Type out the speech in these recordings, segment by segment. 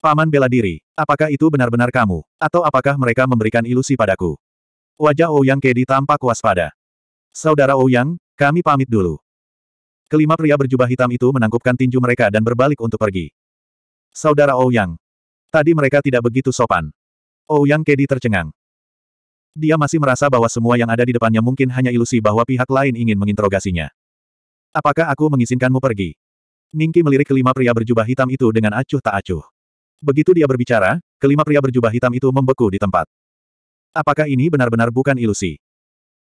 Paman bela diri, apakah itu benar-benar kamu, atau apakah mereka memberikan ilusi padaku? Wajah Ouyang Kedi tampak waspada. Saudara Ouyang, kami pamit dulu. Kelima pria berjubah hitam itu menangkupkan tinju mereka dan berbalik untuk pergi. Saudara Ouyang. Tadi mereka tidak begitu sopan. Ouyang Kedi tercengang. Dia masih merasa bahwa semua yang ada di depannya mungkin hanya ilusi bahwa pihak lain ingin menginterogasinya. Apakah aku mengizinkanmu pergi? Ningki melirik kelima pria berjubah hitam itu dengan acuh tak acuh. Begitu dia berbicara, kelima pria berjubah hitam itu membeku di tempat. Apakah ini benar-benar bukan ilusi?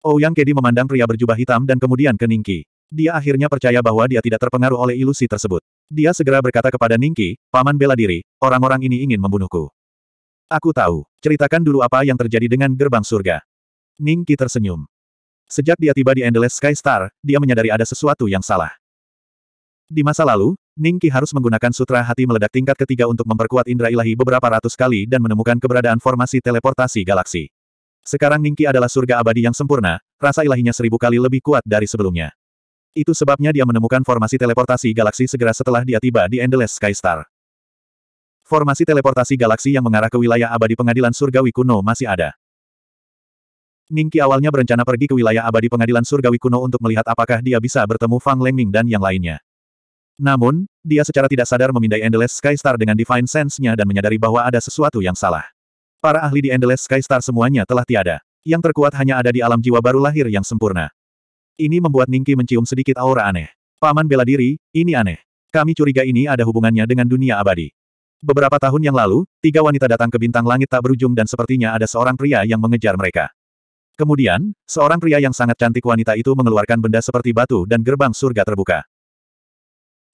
Ouyang oh, Kedi memandang pria berjubah hitam dan kemudian ke Ningki. Dia akhirnya percaya bahwa dia tidak terpengaruh oleh ilusi tersebut. Dia segera berkata kepada Ningki, Paman bela diri, orang-orang ini ingin membunuhku. Aku tahu, ceritakan dulu apa yang terjadi dengan gerbang surga. Ningki tersenyum. Sejak dia tiba di Endless Sky Star, dia menyadari ada sesuatu yang salah. Di masa lalu, Ningki harus menggunakan sutra hati meledak tingkat ketiga untuk memperkuat indera ilahi beberapa ratus kali dan menemukan keberadaan formasi teleportasi galaksi. Sekarang Ningki adalah surga abadi yang sempurna, rasa ilahinya seribu kali lebih kuat dari sebelumnya. Itu sebabnya dia menemukan formasi teleportasi galaksi segera setelah dia tiba di Endless Sky Star. Formasi teleportasi galaksi yang mengarah ke wilayah abadi pengadilan surgawi kuno masih ada. Ningki awalnya berencana pergi ke wilayah abadi pengadilan surgawi kuno untuk melihat apakah dia bisa bertemu Fang Lengming dan yang lainnya. Namun, dia secara tidak sadar memindai Endless Sky Star dengan Divine Sense-nya dan menyadari bahwa ada sesuatu yang salah. Para ahli di Endless Sky Star semuanya telah tiada. Yang terkuat hanya ada di alam jiwa baru lahir yang sempurna. Ini membuat Ningki mencium sedikit aura aneh. Paman bela diri, ini aneh. Kami curiga ini ada hubungannya dengan dunia abadi. Beberapa tahun yang lalu, tiga wanita datang ke bintang langit tak berujung dan sepertinya ada seorang pria yang mengejar mereka. Kemudian, seorang pria yang sangat cantik wanita itu mengeluarkan benda seperti batu dan gerbang surga terbuka.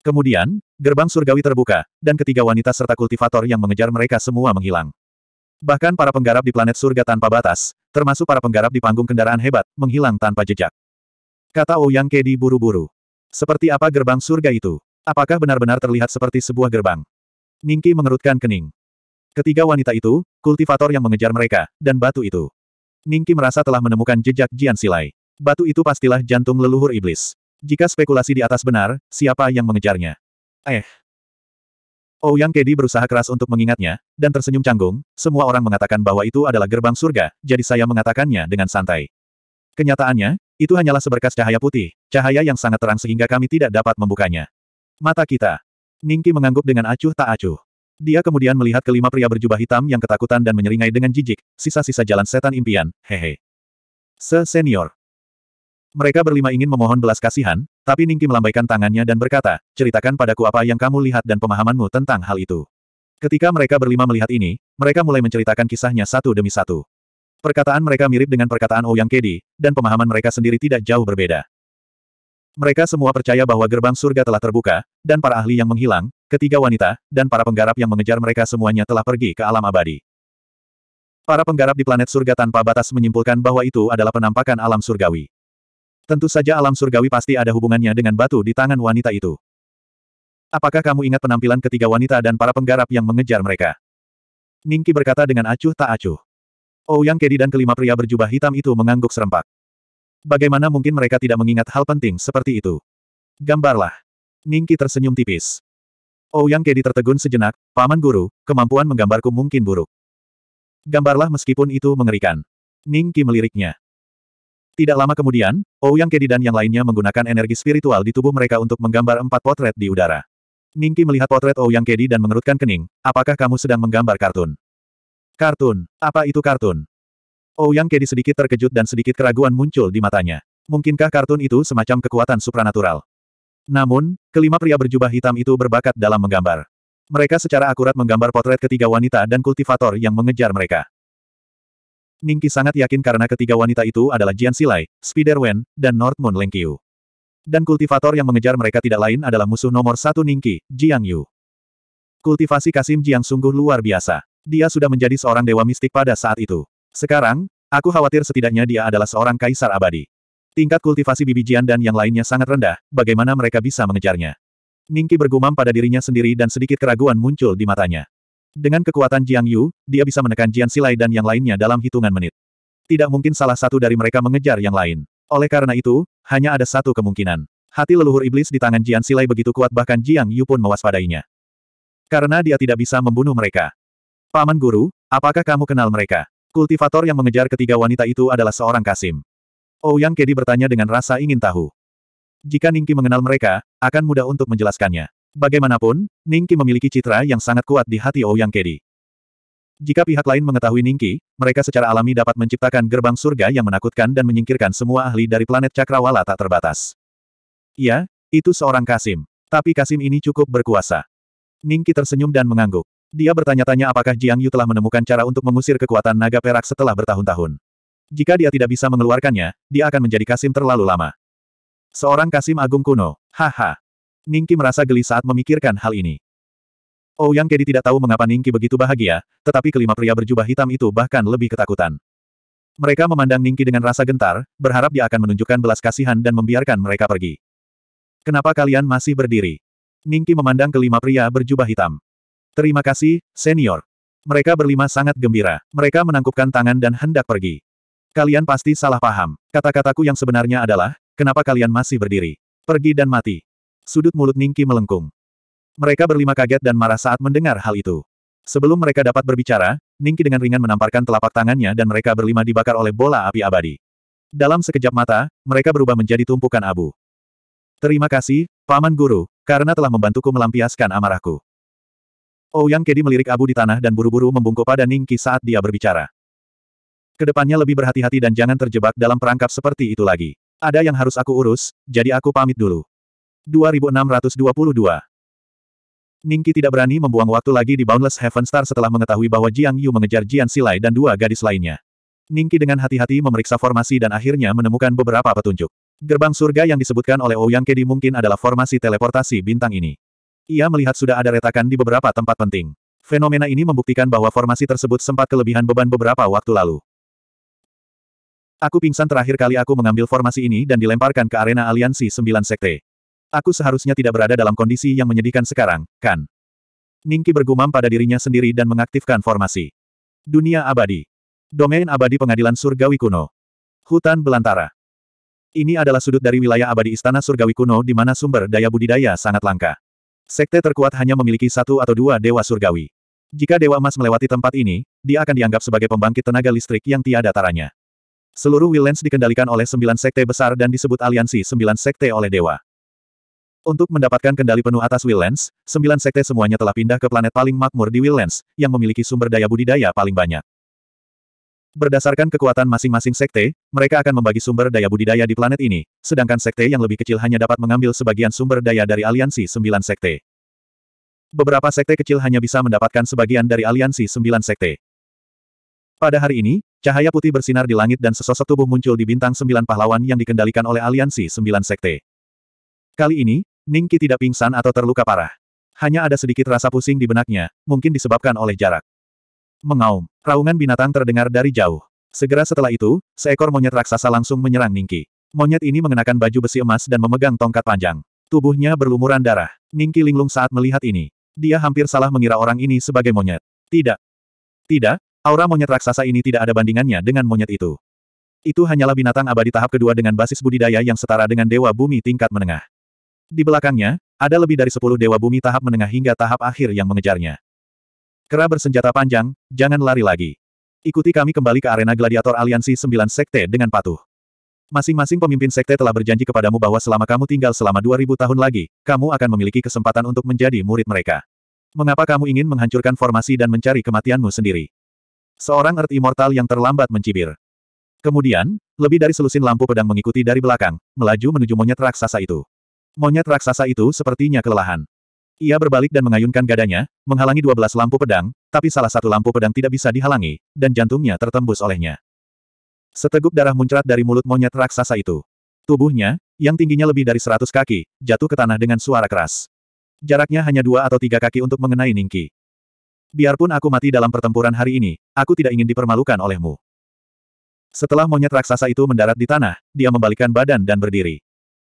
Kemudian, gerbang surgawi terbuka, dan ketiga wanita serta kultivator yang mengejar mereka semua menghilang. Bahkan para penggarap di planet surga tanpa batas, termasuk para penggarap di panggung kendaraan hebat, menghilang tanpa jejak. Kata Ouyang oh Kedi buru-buru. Seperti apa gerbang surga itu? Apakah benar-benar terlihat seperti sebuah gerbang? Ningki mengerutkan kening. Ketiga wanita itu, kultivator yang mengejar mereka, dan batu itu. Ningki merasa telah menemukan jejak Jian Silai. Batu itu pastilah jantung leluhur iblis. Jika spekulasi di atas benar, siapa yang mengejarnya? Eh. Ouyang oh, Kedi berusaha keras untuk mengingatnya, dan tersenyum canggung, semua orang mengatakan bahwa itu adalah gerbang surga, jadi saya mengatakannya dengan santai. Kenyataannya, itu hanyalah seberkas cahaya putih, cahaya yang sangat terang sehingga kami tidak dapat membukanya. Mata kita. Ningki mengangguk dengan acuh tak acuh. Dia kemudian melihat kelima pria berjubah hitam yang ketakutan dan menyeringai dengan jijik, sisa-sisa jalan setan impian, hehe. Se-senior. Mereka berlima ingin memohon belas kasihan, tapi Ningki melambaikan tangannya dan berkata, ceritakan padaku apa yang kamu lihat dan pemahamanmu tentang hal itu. Ketika mereka berlima melihat ini, mereka mulai menceritakan kisahnya satu demi satu. Perkataan mereka mirip dengan perkataan Ouyang Kedi, dan pemahaman mereka sendiri tidak jauh berbeda. Mereka semua percaya bahwa gerbang surga telah terbuka, dan para ahli yang menghilang, ketiga wanita, dan para penggarap yang mengejar mereka semuanya telah pergi ke alam abadi. Para penggarap di planet surga tanpa batas menyimpulkan bahwa itu adalah penampakan alam surgawi. Tentu saja alam surgawi pasti ada hubungannya dengan batu di tangan wanita itu. Apakah kamu ingat penampilan ketiga wanita dan para penggarap yang mengejar mereka? Ningki berkata dengan acuh tak acuh. Ouyang oh, Kedi dan kelima pria berjubah hitam itu mengangguk serempak. Bagaimana mungkin mereka tidak mengingat hal penting seperti itu? Gambarlah. Ningki tersenyum tipis. Ouyang oh, Kedi tertegun sejenak, Paman Guru, kemampuan menggambarku mungkin buruk. Gambarlah meskipun itu mengerikan. Ningki meliriknya. Tidak lama kemudian, Ouyang Kedi dan yang lainnya menggunakan energi spiritual di tubuh mereka untuk menggambar empat potret di udara. Ningki melihat potret Ouyang Kedi dan mengerutkan kening, apakah kamu sedang menggambar kartun? Kartun, apa itu kartun? Ouyang Kedi sedikit terkejut dan sedikit keraguan muncul di matanya. Mungkinkah kartun itu semacam kekuatan supranatural? Namun, kelima pria berjubah hitam itu berbakat dalam menggambar. Mereka secara akurat menggambar potret ketiga wanita dan kultivator yang mengejar mereka. Ningki sangat yakin karena ketiga wanita itu adalah Jian Silai, Spider Wen, dan North Moon Leng Dan kultivator yang mengejar mereka tidak lain adalah musuh nomor satu Ningki, Jiang Yu. Kultivasi Kasim Jiang sungguh luar biasa. Dia sudah menjadi seorang dewa mistik pada saat itu. Sekarang, aku khawatir setidaknya dia adalah seorang kaisar abadi. Tingkat kultivasi bibi Jian dan yang lainnya sangat rendah, bagaimana mereka bisa mengejarnya? Ningki bergumam pada dirinya sendiri dan sedikit keraguan muncul di matanya. Dengan kekuatan Jiang Yu, dia bisa menekan Jian Silai dan yang lainnya dalam hitungan menit. Tidak mungkin salah satu dari mereka mengejar yang lain. Oleh karena itu, hanya ada satu kemungkinan. Hati leluhur iblis di tangan Jian Silai begitu kuat bahkan Jiang Yu pun mewaspadainya. Karena dia tidak bisa membunuh mereka. Paman Guru, apakah kamu kenal mereka? Kultivator yang mengejar ketiga wanita itu adalah seorang Kasim. Ouyang oh, Kedi bertanya dengan rasa ingin tahu. Jika Ningki mengenal mereka, akan mudah untuk menjelaskannya. Bagaimanapun, Ningki memiliki citra yang sangat kuat di hati Ouyang Kedi. Jika pihak lain mengetahui Ningki, mereka secara alami dapat menciptakan gerbang surga yang menakutkan dan menyingkirkan semua ahli dari planet Cakrawala tak terbatas. Ya, itu seorang Kasim. Tapi Kasim ini cukup berkuasa. Ningki tersenyum dan mengangguk. Dia bertanya-tanya apakah Jiang Yu telah menemukan cara untuk mengusir kekuatan naga perak setelah bertahun-tahun. Jika dia tidak bisa mengeluarkannya, dia akan menjadi Kasim terlalu lama. Seorang Kasim Agung kuno. Haha. Ningki merasa geli saat memikirkan hal ini. Oh Yang Kedi tidak tahu mengapa Ningki begitu bahagia, tetapi kelima pria berjubah hitam itu bahkan lebih ketakutan. Mereka memandang Ningki dengan rasa gentar, berharap dia akan menunjukkan belas kasihan dan membiarkan mereka pergi. Kenapa kalian masih berdiri? Ningki memandang kelima pria berjubah hitam. Terima kasih, senior. Mereka berlima sangat gembira. Mereka menangkupkan tangan dan hendak pergi. Kalian pasti salah paham. Kata-kataku yang sebenarnya adalah, kenapa kalian masih berdiri? Pergi dan mati. Sudut mulut Ningki melengkung. Mereka berlima kaget dan marah saat mendengar hal itu. Sebelum mereka dapat berbicara, Ningki dengan ringan menamparkan telapak tangannya dan mereka berlima dibakar oleh bola api abadi. Dalam sekejap mata, mereka berubah menjadi tumpukan abu. Terima kasih, Paman Guru, karena telah membantuku melampiaskan amarahku. Ouyang oh, Kedi melirik abu di tanah dan buru-buru membungkuk pada Ningki saat dia berbicara. Kedepannya lebih berhati-hati dan jangan terjebak dalam perangkap seperti itu lagi. Ada yang harus aku urus, jadi aku pamit dulu. 2622. Ningki tidak berani membuang waktu lagi di Boundless Heaven Star setelah mengetahui bahwa Jiang Yu mengejar Jian Silai dan dua gadis lainnya. Ningki dengan hati-hati memeriksa formasi dan akhirnya menemukan beberapa petunjuk. Gerbang surga yang disebutkan oleh Ouyang oh Kedi mungkin adalah formasi teleportasi bintang ini. Ia melihat sudah ada retakan di beberapa tempat penting. Fenomena ini membuktikan bahwa formasi tersebut sempat kelebihan beban beberapa waktu lalu. Aku pingsan terakhir kali aku mengambil formasi ini dan dilemparkan ke arena aliansi sembilan sekte. Aku seharusnya tidak berada dalam kondisi yang menyedihkan sekarang, kan? Ningki bergumam pada dirinya sendiri dan mengaktifkan formasi. Dunia abadi. Domain abadi pengadilan surgawi kuno. Hutan belantara. Ini adalah sudut dari wilayah abadi istana surgawi kuno di mana sumber daya budidaya sangat langka. Sekte terkuat hanya memiliki satu atau dua dewa surgawi. Jika Dewa Emas melewati tempat ini, dia akan dianggap sebagai pembangkit tenaga listrik yang tiada taranya. Seluruh Willens dikendalikan oleh sembilan sekte besar dan disebut aliansi sembilan sekte oleh Dewa. Untuk mendapatkan kendali penuh atas Willens, sembilan sekte semuanya telah pindah ke planet paling makmur di Willens, yang memiliki sumber daya budidaya paling banyak. Berdasarkan kekuatan masing-masing sekte, mereka akan membagi sumber daya budidaya di planet ini, sedangkan sekte yang lebih kecil hanya dapat mengambil sebagian sumber daya dari aliansi sembilan sekte. Beberapa sekte kecil hanya bisa mendapatkan sebagian dari aliansi sembilan sekte. Pada hari ini, cahaya putih bersinar di langit dan sesosok tubuh muncul di bintang sembilan pahlawan yang dikendalikan oleh aliansi sembilan sekte. Kali ini, Ningki tidak pingsan atau terluka parah. Hanya ada sedikit rasa pusing di benaknya, mungkin disebabkan oleh jarak. Mengaum, raungan binatang terdengar dari jauh. Segera setelah itu, seekor monyet raksasa langsung menyerang Ningki. Monyet ini mengenakan baju besi emas dan memegang tongkat panjang. Tubuhnya berlumuran darah. Ningki linglung saat melihat ini. Dia hampir salah mengira orang ini sebagai monyet. Tidak. Tidak, aura monyet raksasa ini tidak ada bandingannya dengan monyet itu. Itu hanyalah binatang abadi tahap kedua dengan basis budidaya yang setara dengan dewa bumi tingkat menengah. Di belakangnya, ada lebih dari sepuluh dewa bumi tahap menengah hingga tahap akhir yang mengejarnya. Kera bersenjata panjang, jangan lari lagi. Ikuti kami kembali ke arena gladiator aliansi sembilan sekte dengan patuh. Masing-masing pemimpin sekte telah berjanji kepadamu bahwa selama kamu tinggal selama dua ribu tahun lagi, kamu akan memiliki kesempatan untuk menjadi murid mereka. Mengapa kamu ingin menghancurkan formasi dan mencari kematianmu sendiri? Seorang Earth Immortal yang terlambat mencibir. Kemudian, lebih dari selusin lampu pedang mengikuti dari belakang, melaju menuju monyet raksasa itu. Monyet raksasa itu sepertinya kelelahan. Ia berbalik dan mengayunkan gadanya, menghalangi dua belas lampu pedang, tapi salah satu lampu pedang tidak bisa dihalangi, dan jantungnya tertembus olehnya. Seteguk darah muncrat dari mulut monyet raksasa itu. Tubuhnya, yang tingginya lebih dari seratus kaki, jatuh ke tanah dengan suara keras. Jaraknya hanya dua atau tiga kaki untuk mengenai Ningki. Biarpun aku mati dalam pertempuran hari ini, aku tidak ingin dipermalukan olehmu. Setelah monyet raksasa itu mendarat di tanah, dia membalikkan badan dan berdiri.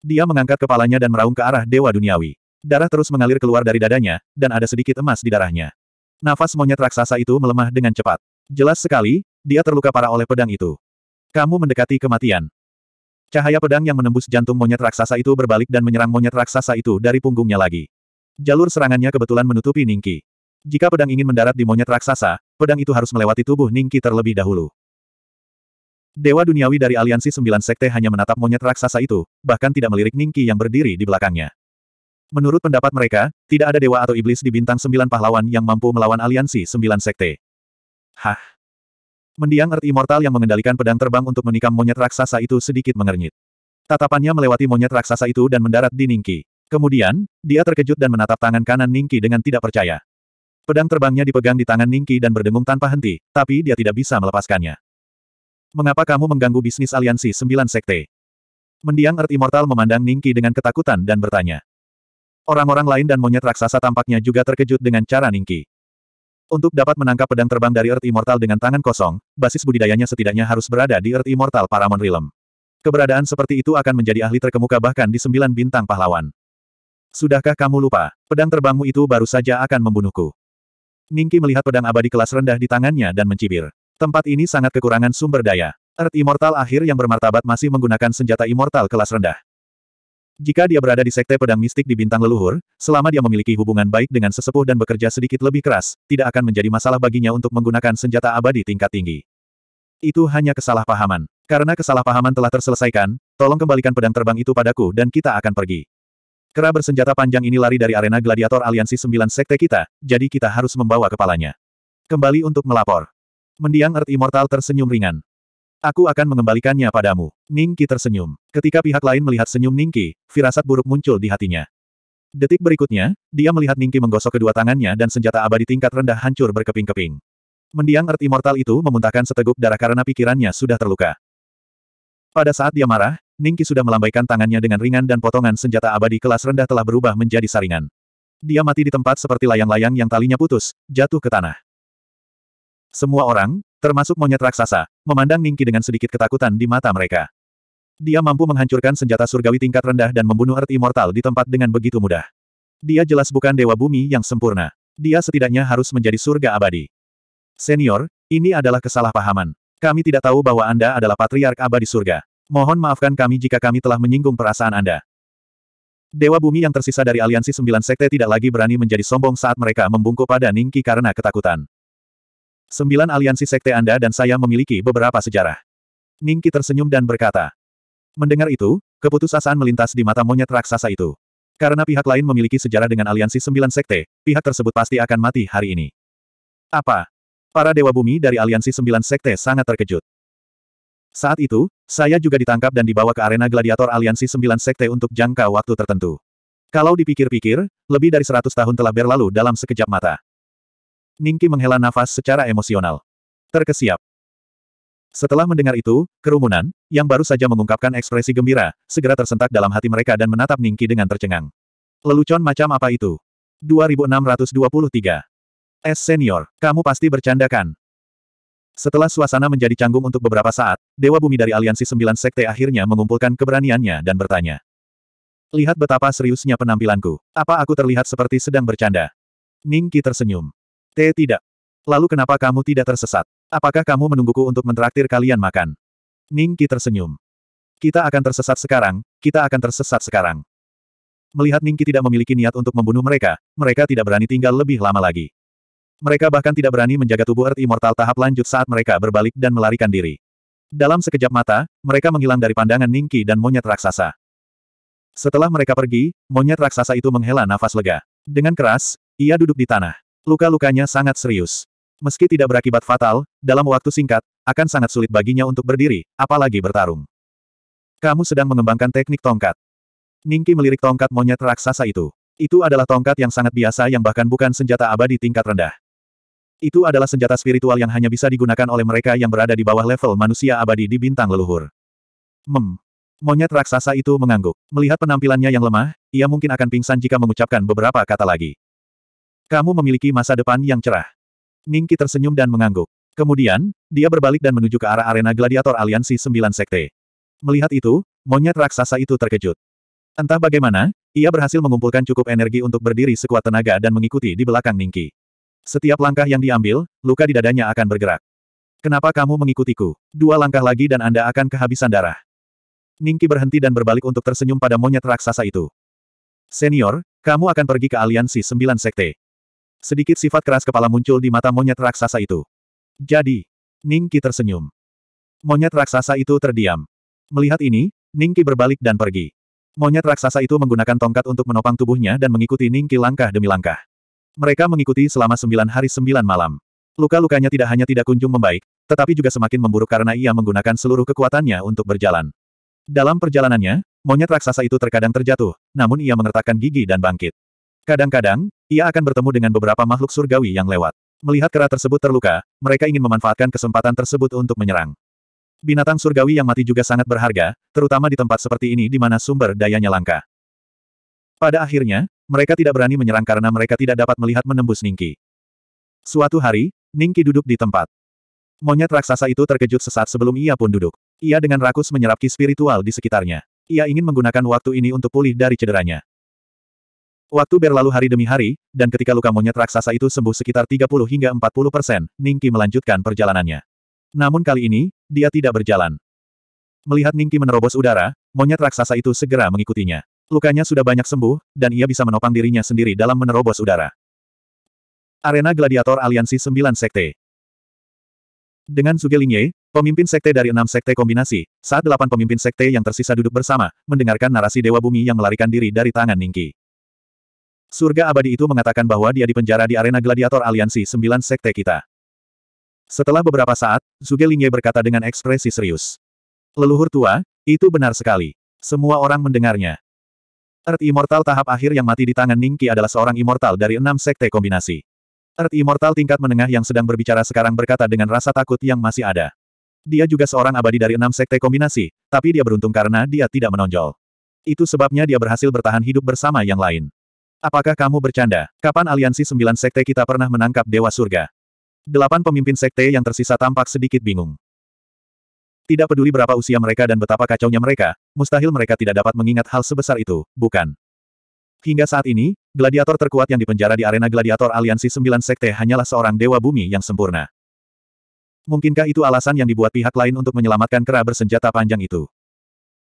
Dia mengangkat kepalanya dan meraung ke arah Dewa Duniawi. Darah terus mengalir keluar dari dadanya, dan ada sedikit emas di darahnya. Nafas monyet raksasa itu melemah dengan cepat. Jelas sekali, dia terluka parah oleh pedang itu. Kamu mendekati kematian. Cahaya pedang yang menembus jantung monyet raksasa itu berbalik dan menyerang monyet raksasa itu dari punggungnya lagi. Jalur serangannya kebetulan menutupi Ningki. Jika pedang ingin mendarat di monyet raksasa, pedang itu harus melewati tubuh Ningki terlebih dahulu. Dewa duniawi dari aliansi sembilan sekte hanya menatap monyet raksasa itu, bahkan tidak melirik Ningki yang berdiri di belakangnya. Menurut pendapat mereka, tidak ada dewa atau iblis di bintang sembilan pahlawan yang mampu melawan aliansi sembilan sekte. Hah? Mendiang Earth Immortal yang mengendalikan pedang terbang untuk menikam monyet raksasa itu sedikit mengernyit. Tatapannya melewati monyet raksasa itu dan mendarat di Ningki. Kemudian, dia terkejut dan menatap tangan kanan Ningki dengan tidak percaya. Pedang terbangnya dipegang di tangan Ningki dan berdengung tanpa henti, tapi dia tidak bisa melepaskannya. Mengapa kamu mengganggu bisnis aliansi sembilan sekte? Mendiang Earth Immortal memandang Ningki dengan ketakutan dan bertanya. Orang-orang lain dan monyet raksasa tampaknya juga terkejut dengan cara Ningki. Untuk dapat menangkap pedang terbang dari Earth Immortal dengan tangan kosong, basis budidayanya setidaknya harus berada di Earth Immortal Paramount Realm. Keberadaan seperti itu akan menjadi ahli terkemuka bahkan di sembilan bintang pahlawan. Sudahkah kamu lupa, pedang terbangmu itu baru saja akan membunuhku. Ningki melihat pedang abadi kelas rendah di tangannya dan mencibir. Tempat ini sangat kekurangan sumber daya. Earth Immortal akhir yang bermartabat masih menggunakan senjata immortal kelas rendah. Jika dia berada di sekte pedang mistik di bintang leluhur, selama dia memiliki hubungan baik dengan sesepuh dan bekerja sedikit lebih keras, tidak akan menjadi masalah baginya untuk menggunakan senjata abadi tingkat tinggi. Itu hanya kesalahpahaman. Karena kesalahpahaman telah terselesaikan, tolong kembalikan pedang terbang itu padaku dan kita akan pergi. Kera bersenjata panjang ini lari dari arena gladiator aliansi sembilan sekte kita, jadi kita harus membawa kepalanya. Kembali untuk melapor. Mendiang Earth Immortal tersenyum ringan. Aku akan mengembalikannya padamu. Ningki tersenyum. Ketika pihak lain melihat senyum Ningki, firasat buruk muncul di hatinya. Detik berikutnya, dia melihat Ningki menggosok kedua tangannya dan senjata abadi tingkat rendah hancur berkeping-keping. Mendiang Earth Immortal itu memuntahkan seteguk darah karena pikirannya sudah terluka. Pada saat dia marah, Ningki sudah melambaikan tangannya dengan ringan dan potongan senjata abadi kelas rendah telah berubah menjadi saringan. Dia mati di tempat seperti layang-layang yang talinya putus, jatuh ke tanah. Semua orang, termasuk monyet raksasa, memandang Ningki dengan sedikit ketakutan di mata mereka. Dia mampu menghancurkan senjata surgawi tingkat rendah dan membunuh Earth Immortal di tempat dengan begitu mudah. Dia jelas bukan dewa bumi yang sempurna. Dia setidaknya harus menjadi surga abadi. Senior, ini adalah kesalahpahaman. Kami tidak tahu bahwa Anda adalah patriark abadi surga. Mohon maafkan kami jika kami telah menyinggung perasaan Anda. Dewa bumi yang tersisa dari aliansi sembilan sekte tidak lagi berani menjadi sombong saat mereka membungkuk pada Ningki karena ketakutan. Sembilan aliansi sekte Anda dan saya memiliki beberapa sejarah. Ningki tersenyum dan berkata. Mendengar itu, keputusasaan melintas di mata monyet raksasa itu. Karena pihak lain memiliki sejarah dengan aliansi sembilan sekte, pihak tersebut pasti akan mati hari ini. Apa? Para Dewa Bumi dari aliansi sembilan sekte sangat terkejut. Saat itu, saya juga ditangkap dan dibawa ke arena gladiator aliansi sembilan sekte untuk jangka waktu tertentu. Kalau dipikir-pikir, lebih dari seratus tahun telah berlalu dalam sekejap mata. Ningki menghela nafas secara emosional. Terkesiap. Setelah mendengar itu, kerumunan, yang baru saja mengungkapkan ekspresi gembira, segera tersentak dalam hati mereka dan menatap Ningki dengan tercengang. Lelucon macam apa itu? 2623. S senior, kamu pasti bercanda kan? Setelah suasana menjadi canggung untuk beberapa saat, Dewa Bumi dari Aliansi Sembilan Sekte akhirnya mengumpulkan keberaniannya dan bertanya. Lihat betapa seriusnya penampilanku. Apa aku terlihat seperti sedang bercanda? Ningki tersenyum. T tidak. Lalu kenapa kamu tidak tersesat? Apakah kamu menungguku untuk mentraktir kalian makan? Ning Qi tersenyum. Kita akan tersesat sekarang, kita akan tersesat sekarang. Melihat Ningki tidak memiliki niat untuk membunuh mereka, mereka tidak berani tinggal lebih lama lagi. Mereka bahkan tidak berani menjaga tubuh Earth Immortal tahap lanjut saat mereka berbalik dan melarikan diri. Dalam sekejap mata, mereka menghilang dari pandangan Ningki dan monyet raksasa. Setelah mereka pergi, monyet raksasa itu menghela nafas lega. Dengan keras, ia duduk di tanah. Luka-lukanya sangat serius. Meski tidak berakibat fatal, dalam waktu singkat, akan sangat sulit baginya untuk berdiri, apalagi bertarung. Kamu sedang mengembangkan teknik tongkat. Ningki melirik tongkat monyet raksasa itu. Itu adalah tongkat yang sangat biasa yang bahkan bukan senjata abadi tingkat rendah. Itu adalah senjata spiritual yang hanya bisa digunakan oleh mereka yang berada di bawah level manusia abadi di bintang leluhur. Mem. Monyet raksasa itu mengangguk. Melihat penampilannya yang lemah, ia mungkin akan pingsan jika mengucapkan beberapa kata lagi. Kamu memiliki masa depan yang cerah. Ningki tersenyum dan mengangguk. Kemudian, dia berbalik dan menuju ke arah arena gladiator aliansi sembilan sekte. Melihat itu, monyet raksasa itu terkejut. Entah bagaimana, ia berhasil mengumpulkan cukup energi untuk berdiri sekuat tenaga dan mengikuti di belakang Ningki. Setiap langkah yang diambil, luka di dadanya akan bergerak. Kenapa kamu mengikutiku? Dua langkah lagi dan Anda akan kehabisan darah. Ningki berhenti dan berbalik untuk tersenyum pada monyet raksasa itu. Senior, kamu akan pergi ke aliansi sembilan sekte. Sedikit sifat keras kepala muncul di mata monyet raksasa itu. Jadi, Ningki tersenyum. Monyet raksasa itu terdiam. Melihat ini, Ningki berbalik dan pergi. Monyet raksasa itu menggunakan tongkat untuk menopang tubuhnya dan mengikuti Ningki langkah demi langkah. Mereka mengikuti selama sembilan hari sembilan malam. Luka-lukanya tidak hanya tidak kunjung membaik, tetapi juga semakin memburuk karena ia menggunakan seluruh kekuatannya untuk berjalan. Dalam perjalanannya, monyet raksasa itu terkadang terjatuh, namun ia mengertakkan gigi dan bangkit. Kadang-kadang, ia akan bertemu dengan beberapa makhluk surgawi yang lewat. Melihat kera tersebut terluka, mereka ingin memanfaatkan kesempatan tersebut untuk menyerang. Binatang surgawi yang mati juga sangat berharga, terutama di tempat seperti ini di mana sumber dayanya langka. Pada akhirnya, mereka tidak berani menyerang karena mereka tidak dapat melihat menembus Ningki. Suatu hari, Ningki duduk di tempat. Monyet raksasa itu terkejut sesaat sebelum ia pun duduk. Ia dengan rakus menyerap ki spiritual di sekitarnya. Ia ingin menggunakan waktu ini untuk pulih dari cederanya. Waktu berlalu hari demi hari, dan ketika luka monyet raksasa itu sembuh sekitar 30 hingga 40 persen, Ningki melanjutkan perjalanannya. Namun kali ini, dia tidak berjalan. Melihat Ningki menerobos udara, monyet raksasa itu segera mengikutinya. Lukanya sudah banyak sembuh, dan ia bisa menopang dirinya sendiri dalam menerobos udara. Arena Gladiator Aliansi 9 Sekte Dengan Suge Lingye, pemimpin sekte dari enam sekte kombinasi, saat delapan pemimpin sekte yang tersisa duduk bersama, mendengarkan narasi Dewa Bumi yang melarikan diri dari tangan Ningki. Surga abadi itu mengatakan bahwa dia dipenjara di arena gladiator aliansi sembilan sekte kita. Setelah beberapa saat, Zuge Lingye berkata dengan ekspresi serius. Leluhur tua, itu benar sekali. Semua orang mendengarnya. Earth Immortal tahap akhir yang mati di tangan Ningki adalah seorang immortal dari enam sekte kombinasi. Earth Immortal tingkat menengah yang sedang berbicara sekarang berkata dengan rasa takut yang masih ada. Dia juga seorang abadi dari enam sekte kombinasi, tapi dia beruntung karena dia tidak menonjol. Itu sebabnya dia berhasil bertahan hidup bersama yang lain. Apakah kamu bercanda? Kapan aliansi sembilan sekte kita pernah menangkap Dewa Surga? Delapan pemimpin sekte yang tersisa tampak sedikit bingung. Tidak peduli berapa usia mereka dan betapa kacaunya mereka, mustahil mereka tidak dapat mengingat hal sebesar itu, bukan? Hingga saat ini, gladiator terkuat yang dipenjara di arena gladiator aliansi sembilan sekte hanyalah seorang dewa bumi yang sempurna. Mungkinkah itu alasan yang dibuat pihak lain untuk menyelamatkan kera bersenjata panjang itu?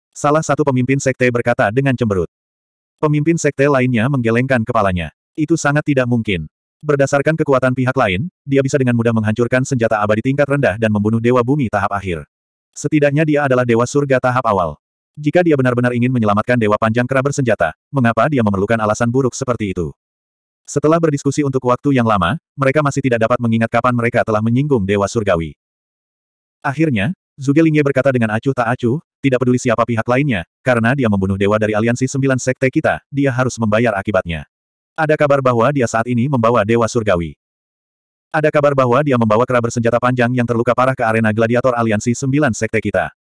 Salah satu pemimpin sekte berkata dengan cemberut. Pemimpin sekte lainnya menggelengkan kepalanya. Itu sangat tidak mungkin. Berdasarkan kekuatan pihak lain, dia bisa dengan mudah menghancurkan senjata abadi tingkat rendah dan membunuh dewa bumi tahap akhir. Setidaknya dia adalah dewa surga tahap awal. Jika dia benar-benar ingin menyelamatkan dewa panjang kera bersenjata, mengapa dia memerlukan alasan buruk seperti itu? Setelah berdiskusi untuk waktu yang lama, mereka masih tidak dapat mengingat kapan mereka telah menyinggung dewa surgawi. Akhirnya, Zuge Lingye berkata dengan acuh tak acuh, tidak peduli siapa pihak lainnya, karena dia membunuh dewa dari aliansi sembilan sekte kita, dia harus membayar akibatnya. Ada kabar bahwa dia saat ini membawa dewa surgawi. Ada kabar bahwa dia membawa kera bersenjata panjang yang terluka parah ke arena gladiator aliansi sembilan sekte kita.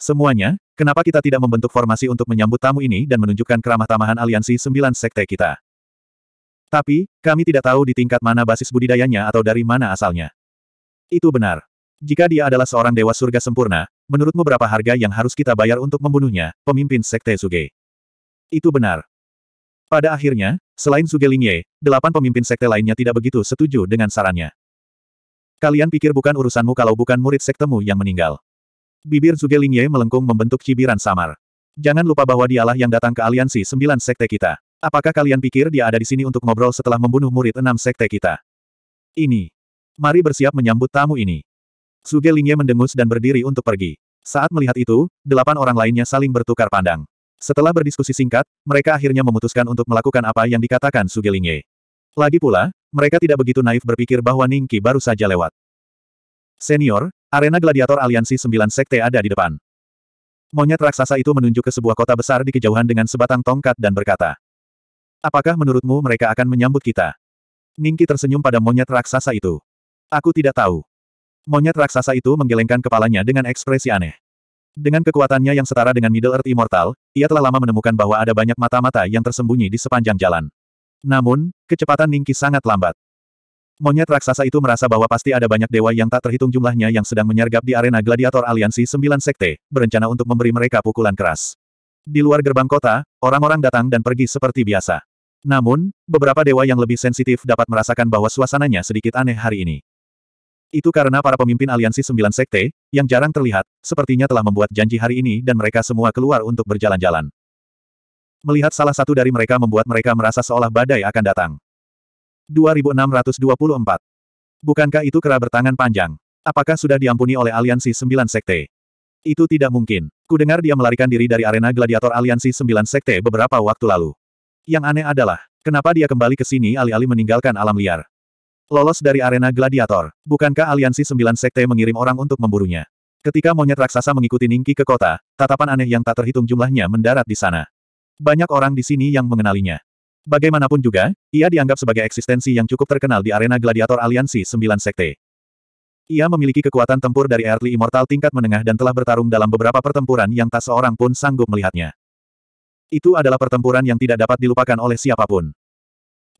Semuanya, kenapa kita tidak membentuk formasi untuk menyambut tamu ini dan menunjukkan keramah tamahan aliansi sembilan sekte kita? Tapi, kami tidak tahu di tingkat mana basis budidayanya atau dari mana asalnya. Itu benar. Jika dia adalah seorang dewa surga sempurna, Menurutmu berapa harga yang harus kita bayar untuk membunuhnya, pemimpin Sekte Suge? Itu benar. Pada akhirnya, selain Suge Lingye, delapan pemimpin sekte lainnya tidak begitu setuju dengan sarannya. Kalian pikir bukan urusanmu kalau bukan murid sektemu yang meninggal. Bibir Suge Lingye melengkung membentuk cibiran samar. Jangan lupa bahwa dialah yang datang ke aliansi sembilan sekte kita. Apakah kalian pikir dia ada di sini untuk ngobrol setelah membunuh murid enam sekte kita? Ini. Mari bersiap menyambut tamu ini. Suge Lingye mendengus dan berdiri untuk pergi. Saat melihat itu, delapan orang lainnya saling bertukar pandang. Setelah berdiskusi singkat, mereka akhirnya memutuskan untuk melakukan apa yang dikatakan Suge Lingye. Lagi pula, mereka tidak begitu naif berpikir bahwa Ningki baru saja lewat. Senior, arena gladiator aliansi sembilan sekte ada di depan. Monyet raksasa itu menunjuk ke sebuah kota besar di kejauhan dengan sebatang tongkat dan berkata, Apakah menurutmu mereka akan menyambut kita? Ningki tersenyum pada monyet raksasa itu. Aku tidak tahu. Monyet raksasa itu menggelengkan kepalanya dengan ekspresi aneh. Dengan kekuatannya yang setara dengan Middle Earth Immortal, ia telah lama menemukan bahwa ada banyak mata-mata yang tersembunyi di sepanjang jalan. Namun, kecepatan Ningki sangat lambat. Monyet raksasa itu merasa bahwa pasti ada banyak dewa yang tak terhitung jumlahnya yang sedang menyergap di arena gladiator aliansi sembilan sekte, berencana untuk memberi mereka pukulan keras. Di luar gerbang kota, orang-orang datang dan pergi seperti biasa. Namun, beberapa dewa yang lebih sensitif dapat merasakan bahwa suasananya sedikit aneh hari ini. Itu karena para pemimpin aliansi sembilan sekte, yang jarang terlihat, sepertinya telah membuat janji hari ini dan mereka semua keluar untuk berjalan-jalan. Melihat salah satu dari mereka membuat mereka merasa seolah badai akan datang. 2624. Bukankah itu kera bertangan panjang? Apakah sudah diampuni oleh aliansi sembilan sekte? Itu tidak mungkin. Kudengar dia melarikan diri dari arena gladiator aliansi sembilan sekte beberapa waktu lalu. Yang aneh adalah, kenapa dia kembali ke sini alih-alih meninggalkan alam liar? Lolos dari arena gladiator, bukankah aliansi sembilan sekte mengirim orang untuk memburunya? Ketika monyet raksasa mengikuti Ningki ke kota, tatapan aneh yang tak terhitung jumlahnya mendarat di sana. Banyak orang di sini yang mengenalinya. Bagaimanapun juga, ia dianggap sebagai eksistensi yang cukup terkenal di arena gladiator aliansi sembilan sekte. Ia memiliki kekuatan tempur dari Earthly Immortal tingkat menengah dan telah bertarung dalam beberapa pertempuran yang tak seorang pun sanggup melihatnya. Itu adalah pertempuran yang tidak dapat dilupakan oleh siapapun.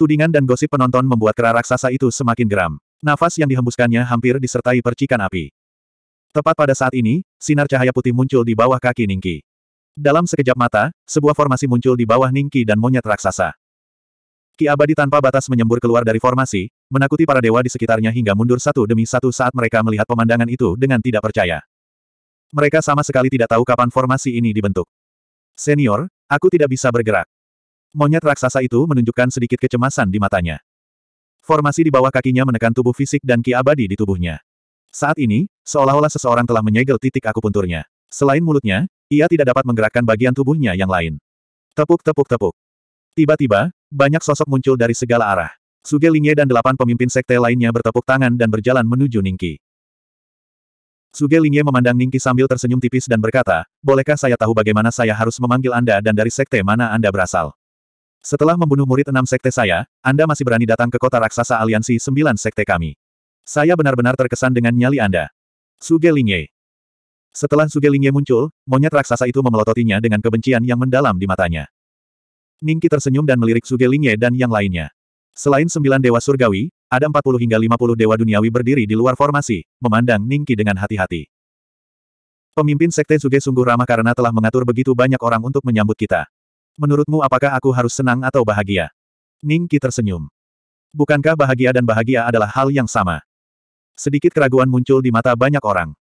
Tudingan dan gosip penonton membuat kera raksasa itu semakin geram. Nafas yang dihembuskannya hampir disertai percikan api. Tepat pada saat ini, sinar cahaya putih muncul di bawah kaki Ningki. Dalam sekejap mata, sebuah formasi muncul di bawah Ningki dan monyet raksasa. Ki abadi tanpa batas menyembur keluar dari formasi, menakuti para dewa di sekitarnya hingga mundur satu demi satu saat mereka melihat pemandangan itu dengan tidak percaya. Mereka sama sekali tidak tahu kapan formasi ini dibentuk. Senior, aku tidak bisa bergerak. Monyet raksasa itu menunjukkan sedikit kecemasan di matanya. Formasi di bawah kakinya menekan tubuh fisik dan ki abadi di tubuhnya. Saat ini, seolah-olah seseorang telah menyegel titik akupunturnya. Selain mulutnya, ia tidak dapat menggerakkan bagian tubuhnya yang lain. Tepuk-tepuk-tepuk. Tiba-tiba, banyak sosok muncul dari segala arah. Suge Lingye dan delapan pemimpin sekte lainnya bertepuk tangan dan berjalan menuju Ningki. Suge Lingye memandang Ningki sambil tersenyum tipis dan berkata, Bolehkah saya tahu bagaimana saya harus memanggil Anda dan dari sekte mana Anda berasal? Setelah membunuh murid enam sekte saya, Anda masih berani datang ke kota raksasa aliansi sembilan sekte kami. Saya benar-benar terkesan dengan nyali Anda. Suge Lingye. Setelah Suge Lingye muncul, monyet raksasa itu memelototinya dengan kebencian yang mendalam di matanya. Ningki tersenyum dan melirik Suge Lingye dan yang lainnya. Selain sembilan dewa surgawi, ada 40 hingga puluh dewa duniawi berdiri di luar formasi, memandang Ningki dengan hati-hati. Pemimpin Sekte Suge sungguh ramah karena telah mengatur begitu banyak orang untuk menyambut kita. Menurutmu apakah aku harus senang atau bahagia? Ning Qi tersenyum. Bukankah bahagia dan bahagia adalah hal yang sama? Sedikit keraguan muncul di mata banyak orang.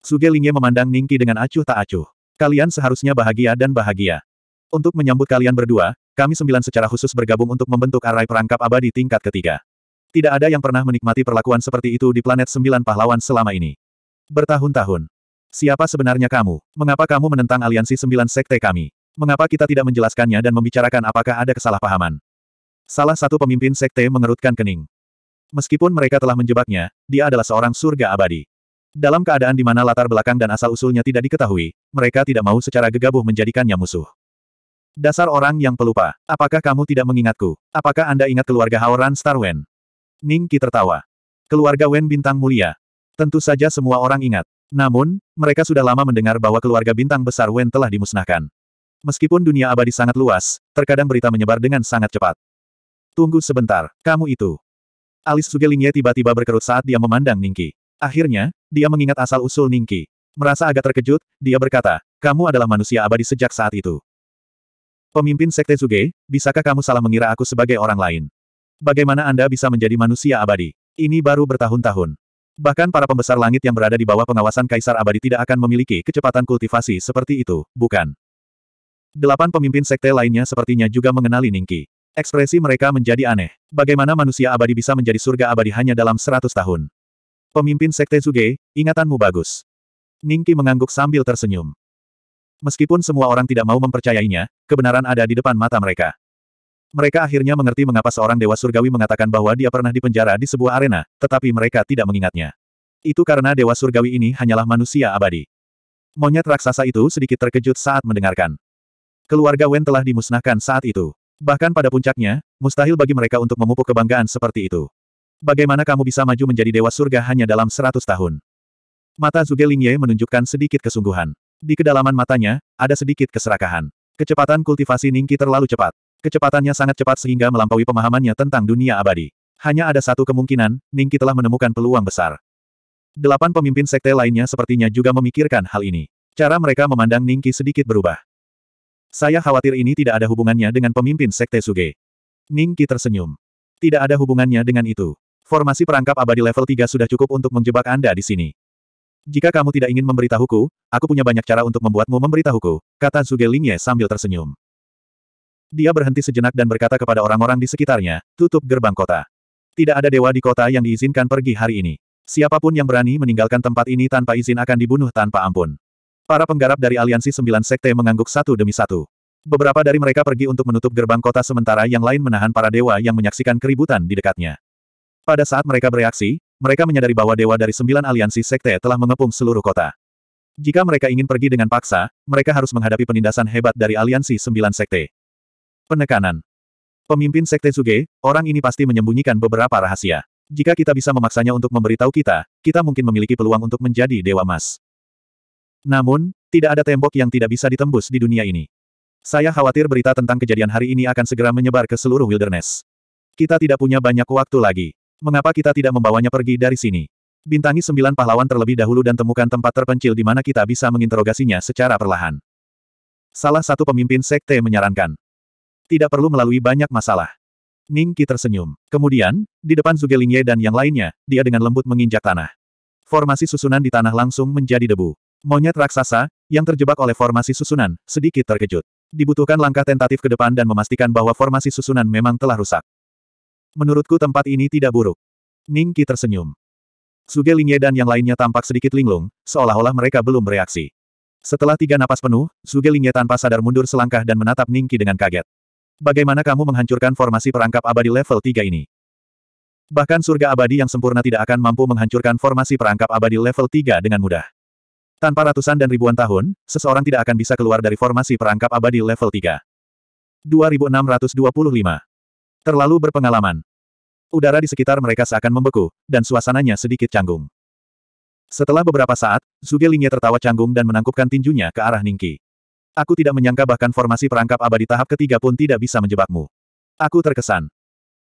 Suge Lingye memandang Ning Qi dengan acuh tak acuh. Kalian seharusnya bahagia dan bahagia. Untuk menyambut kalian berdua, kami sembilan secara khusus bergabung untuk membentuk arai perangkap abadi tingkat ketiga. Tidak ada yang pernah menikmati perlakuan seperti itu di planet sembilan pahlawan selama ini. Bertahun-tahun. Siapa sebenarnya kamu? Mengapa kamu menentang aliansi sembilan sekte kami? Mengapa kita tidak menjelaskannya dan membicarakan apakah ada kesalahpahaman? Salah satu pemimpin sekte mengerutkan kening. Meskipun mereka telah menjebaknya, dia adalah seorang surga abadi. Dalam keadaan di mana latar belakang dan asal-usulnya tidak diketahui, mereka tidak mau secara gegabah menjadikannya musuh. Dasar orang yang pelupa, apakah kamu tidak mengingatku? Apakah Anda ingat keluarga Haoran Starwen? Ning Qi tertawa. Keluarga Wen bintang mulia. Tentu saja semua orang ingat. Namun, mereka sudah lama mendengar bahwa keluarga bintang besar Wen telah dimusnahkan. Meskipun dunia abadi sangat luas, terkadang berita menyebar dengan sangat cepat. Tunggu sebentar, kamu itu. Alis Lingye tiba-tiba berkerut saat dia memandang Ningki. Akhirnya, dia mengingat asal-usul Ningki. Merasa agak terkejut, dia berkata, kamu adalah manusia abadi sejak saat itu. Pemimpin Sekte Suge, bisakah kamu salah mengira aku sebagai orang lain? Bagaimana Anda bisa menjadi manusia abadi? Ini baru bertahun-tahun. Bahkan para pembesar langit yang berada di bawah pengawasan Kaisar Abadi tidak akan memiliki kecepatan kultivasi seperti itu, bukan? Delapan pemimpin sekte lainnya sepertinya juga mengenali Ningki. Ekspresi mereka menjadi aneh. Bagaimana manusia abadi bisa menjadi surga abadi hanya dalam seratus tahun? Pemimpin sekte Zuge, ingatanmu bagus. Ningki mengangguk sambil tersenyum. Meskipun semua orang tidak mau mempercayainya, kebenaran ada di depan mata mereka. Mereka akhirnya mengerti mengapa seorang dewa surgawi mengatakan bahwa dia pernah dipenjara di sebuah arena, tetapi mereka tidak mengingatnya. Itu karena dewa surgawi ini hanyalah manusia abadi. Monyet raksasa itu sedikit terkejut saat mendengarkan. Keluarga Wen telah dimusnahkan saat itu. Bahkan pada puncaknya, mustahil bagi mereka untuk memupuk kebanggaan seperti itu. Bagaimana kamu bisa maju menjadi dewa surga hanya dalam seratus tahun? Mata Zuge Lingye menunjukkan sedikit kesungguhan. Di kedalaman matanya, ada sedikit keserakahan. Kecepatan kultivasi Ningki terlalu cepat. Kecepatannya sangat cepat sehingga melampaui pemahamannya tentang dunia abadi. Hanya ada satu kemungkinan, Ningki telah menemukan peluang besar. Delapan pemimpin sekte lainnya sepertinya juga memikirkan hal ini. Cara mereka memandang Ningki sedikit berubah. Saya khawatir ini tidak ada hubungannya dengan pemimpin Sekte Suge. Ningki tersenyum. Tidak ada hubungannya dengan itu. Formasi perangkap abadi level 3 sudah cukup untuk menjebak Anda di sini. Jika kamu tidak ingin memberitahuku, aku punya banyak cara untuk membuatmu memberitahuku, kata Suge Lingye sambil tersenyum. Dia berhenti sejenak dan berkata kepada orang-orang di sekitarnya, tutup gerbang kota. Tidak ada dewa di kota yang diizinkan pergi hari ini. Siapapun yang berani meninggalkan tempat ini tanpa izin akan dibunuh tanpa ampun. Para penggarap dari Aliansi Sembilan Sekte mengangguk satu demi satu. Beberapa dari mereka pergi untuk menutup gerbang kota sementara yang lain menahan para dewa yang menyaksikan keributan di dekatnya. Pada saat mereka bereaksi, mereka menyadari bahwa dewa dari sembilan aliansi sekte telah mengepung seluruh kota. Jika mereka ingin pergi dengan paksa, mereka harus menghadapi penindasan hebat dari aliansi sembilan sekte. Penekanan Pemimpin sekte Suge, orang ini pasti menyembunyikan beberapa rahasia. Jika kita bisa memaksanya untuk memberitahu kita, kita mungkin memiliki peluang untuk menjadi dewa emas. Namun, tidak ada tembok yang tidak bisa ditembus di dunia ini. Saya khawatir berita tentang kejadian hari ini akan segera menyebar ke seluruh wilderness. Kita tidak punya banyak waktu lagi. Mengapa kita tidak membawanya pergi dari sini? Bintangi sembilan pahlawan terlebih dahulu dan temukan tempat terpencil di mana kita bisa menginterogasinya secara perlahan. Salah satu pemimpin sekte menyarankan. Tidak perlu melalui banyak masalah. Ning Qi tersenyum. Kemudian, di depan Lingye dan yang lainnya, dia dengan lembut menginjak tanah. Formasi susunan di tanah langsung menjadi debu. Monyet raksasa, yang terjebak oleh formasi susunan, sedikit terkejut. Dibutuhkan langkah tentatif ke depan dan memastikan bahwa formasi susunan memang telah rusak. Menurutku tempat ini tidak buruk. Ning Qi tersenyum. Suge Lingye dan yang lainnya tampak sedikit linglung, seolah-olah mereka belum bereaksi. Setelah tiga napas penuh, Suge Lingye tanpa sadar mundur selangkah dan menatap Ning Qi dengan kaget. Bagaimana kamu menghancurkan formasi perangkap abadi level 3 ini? Bahkan surga abadi yang sempurna tidak akan mampu menghancurkan formasi perangkap abadi level 3 dengan mudah. Tanpa ratusan dan ribuan tahun, seseorang tidak akan bisa keluar dari formasi perangkap abadi level 3. 2625. Terlalu berpengalaman. Udara di sekitar mereka seakan membeku, dan suasananya sedikit canggung. Setelah beberapa saat, Zuge Lingye tertawa canggung dan menangkupkan tinjunya ke arah Ningki. Aku tidak menyangka bahkan formasi perangkap abadi tahap ketiga pun tidak bisa menjebakmu. Aku terkesan.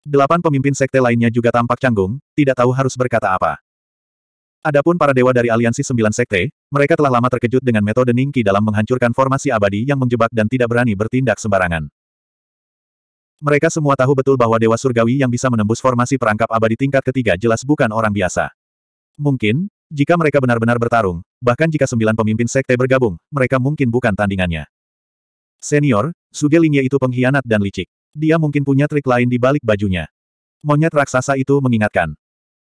Delapan pemimpin sekte lainnya juga tampak canggung, tidak tahu harus berkata apa. Adapun para dewa dari aliansi sembilan sekte, mereka telah lama terkejut dengan metode Ningki dalam menghancurkan formasi abadi yang menjebak dan tidak berani bertindak sembarangan. Mereka semua tahu betul bahwa Dewa Surgawi yang bisa menembus formasi perangkap abadi tingkat ketiga jelas bukan orang biasa. Mungkin, jika mereka benar-benar bertarung, bahkan jika sembilan pemimpin sekte bergabung, mereka mungkin bukan tandingannya. Senior, Suge Lingye itu pengkhianat dan licik. Dia mungkin punya trik lain di balik bajunya. Monyet raksasa itu mengingatkan.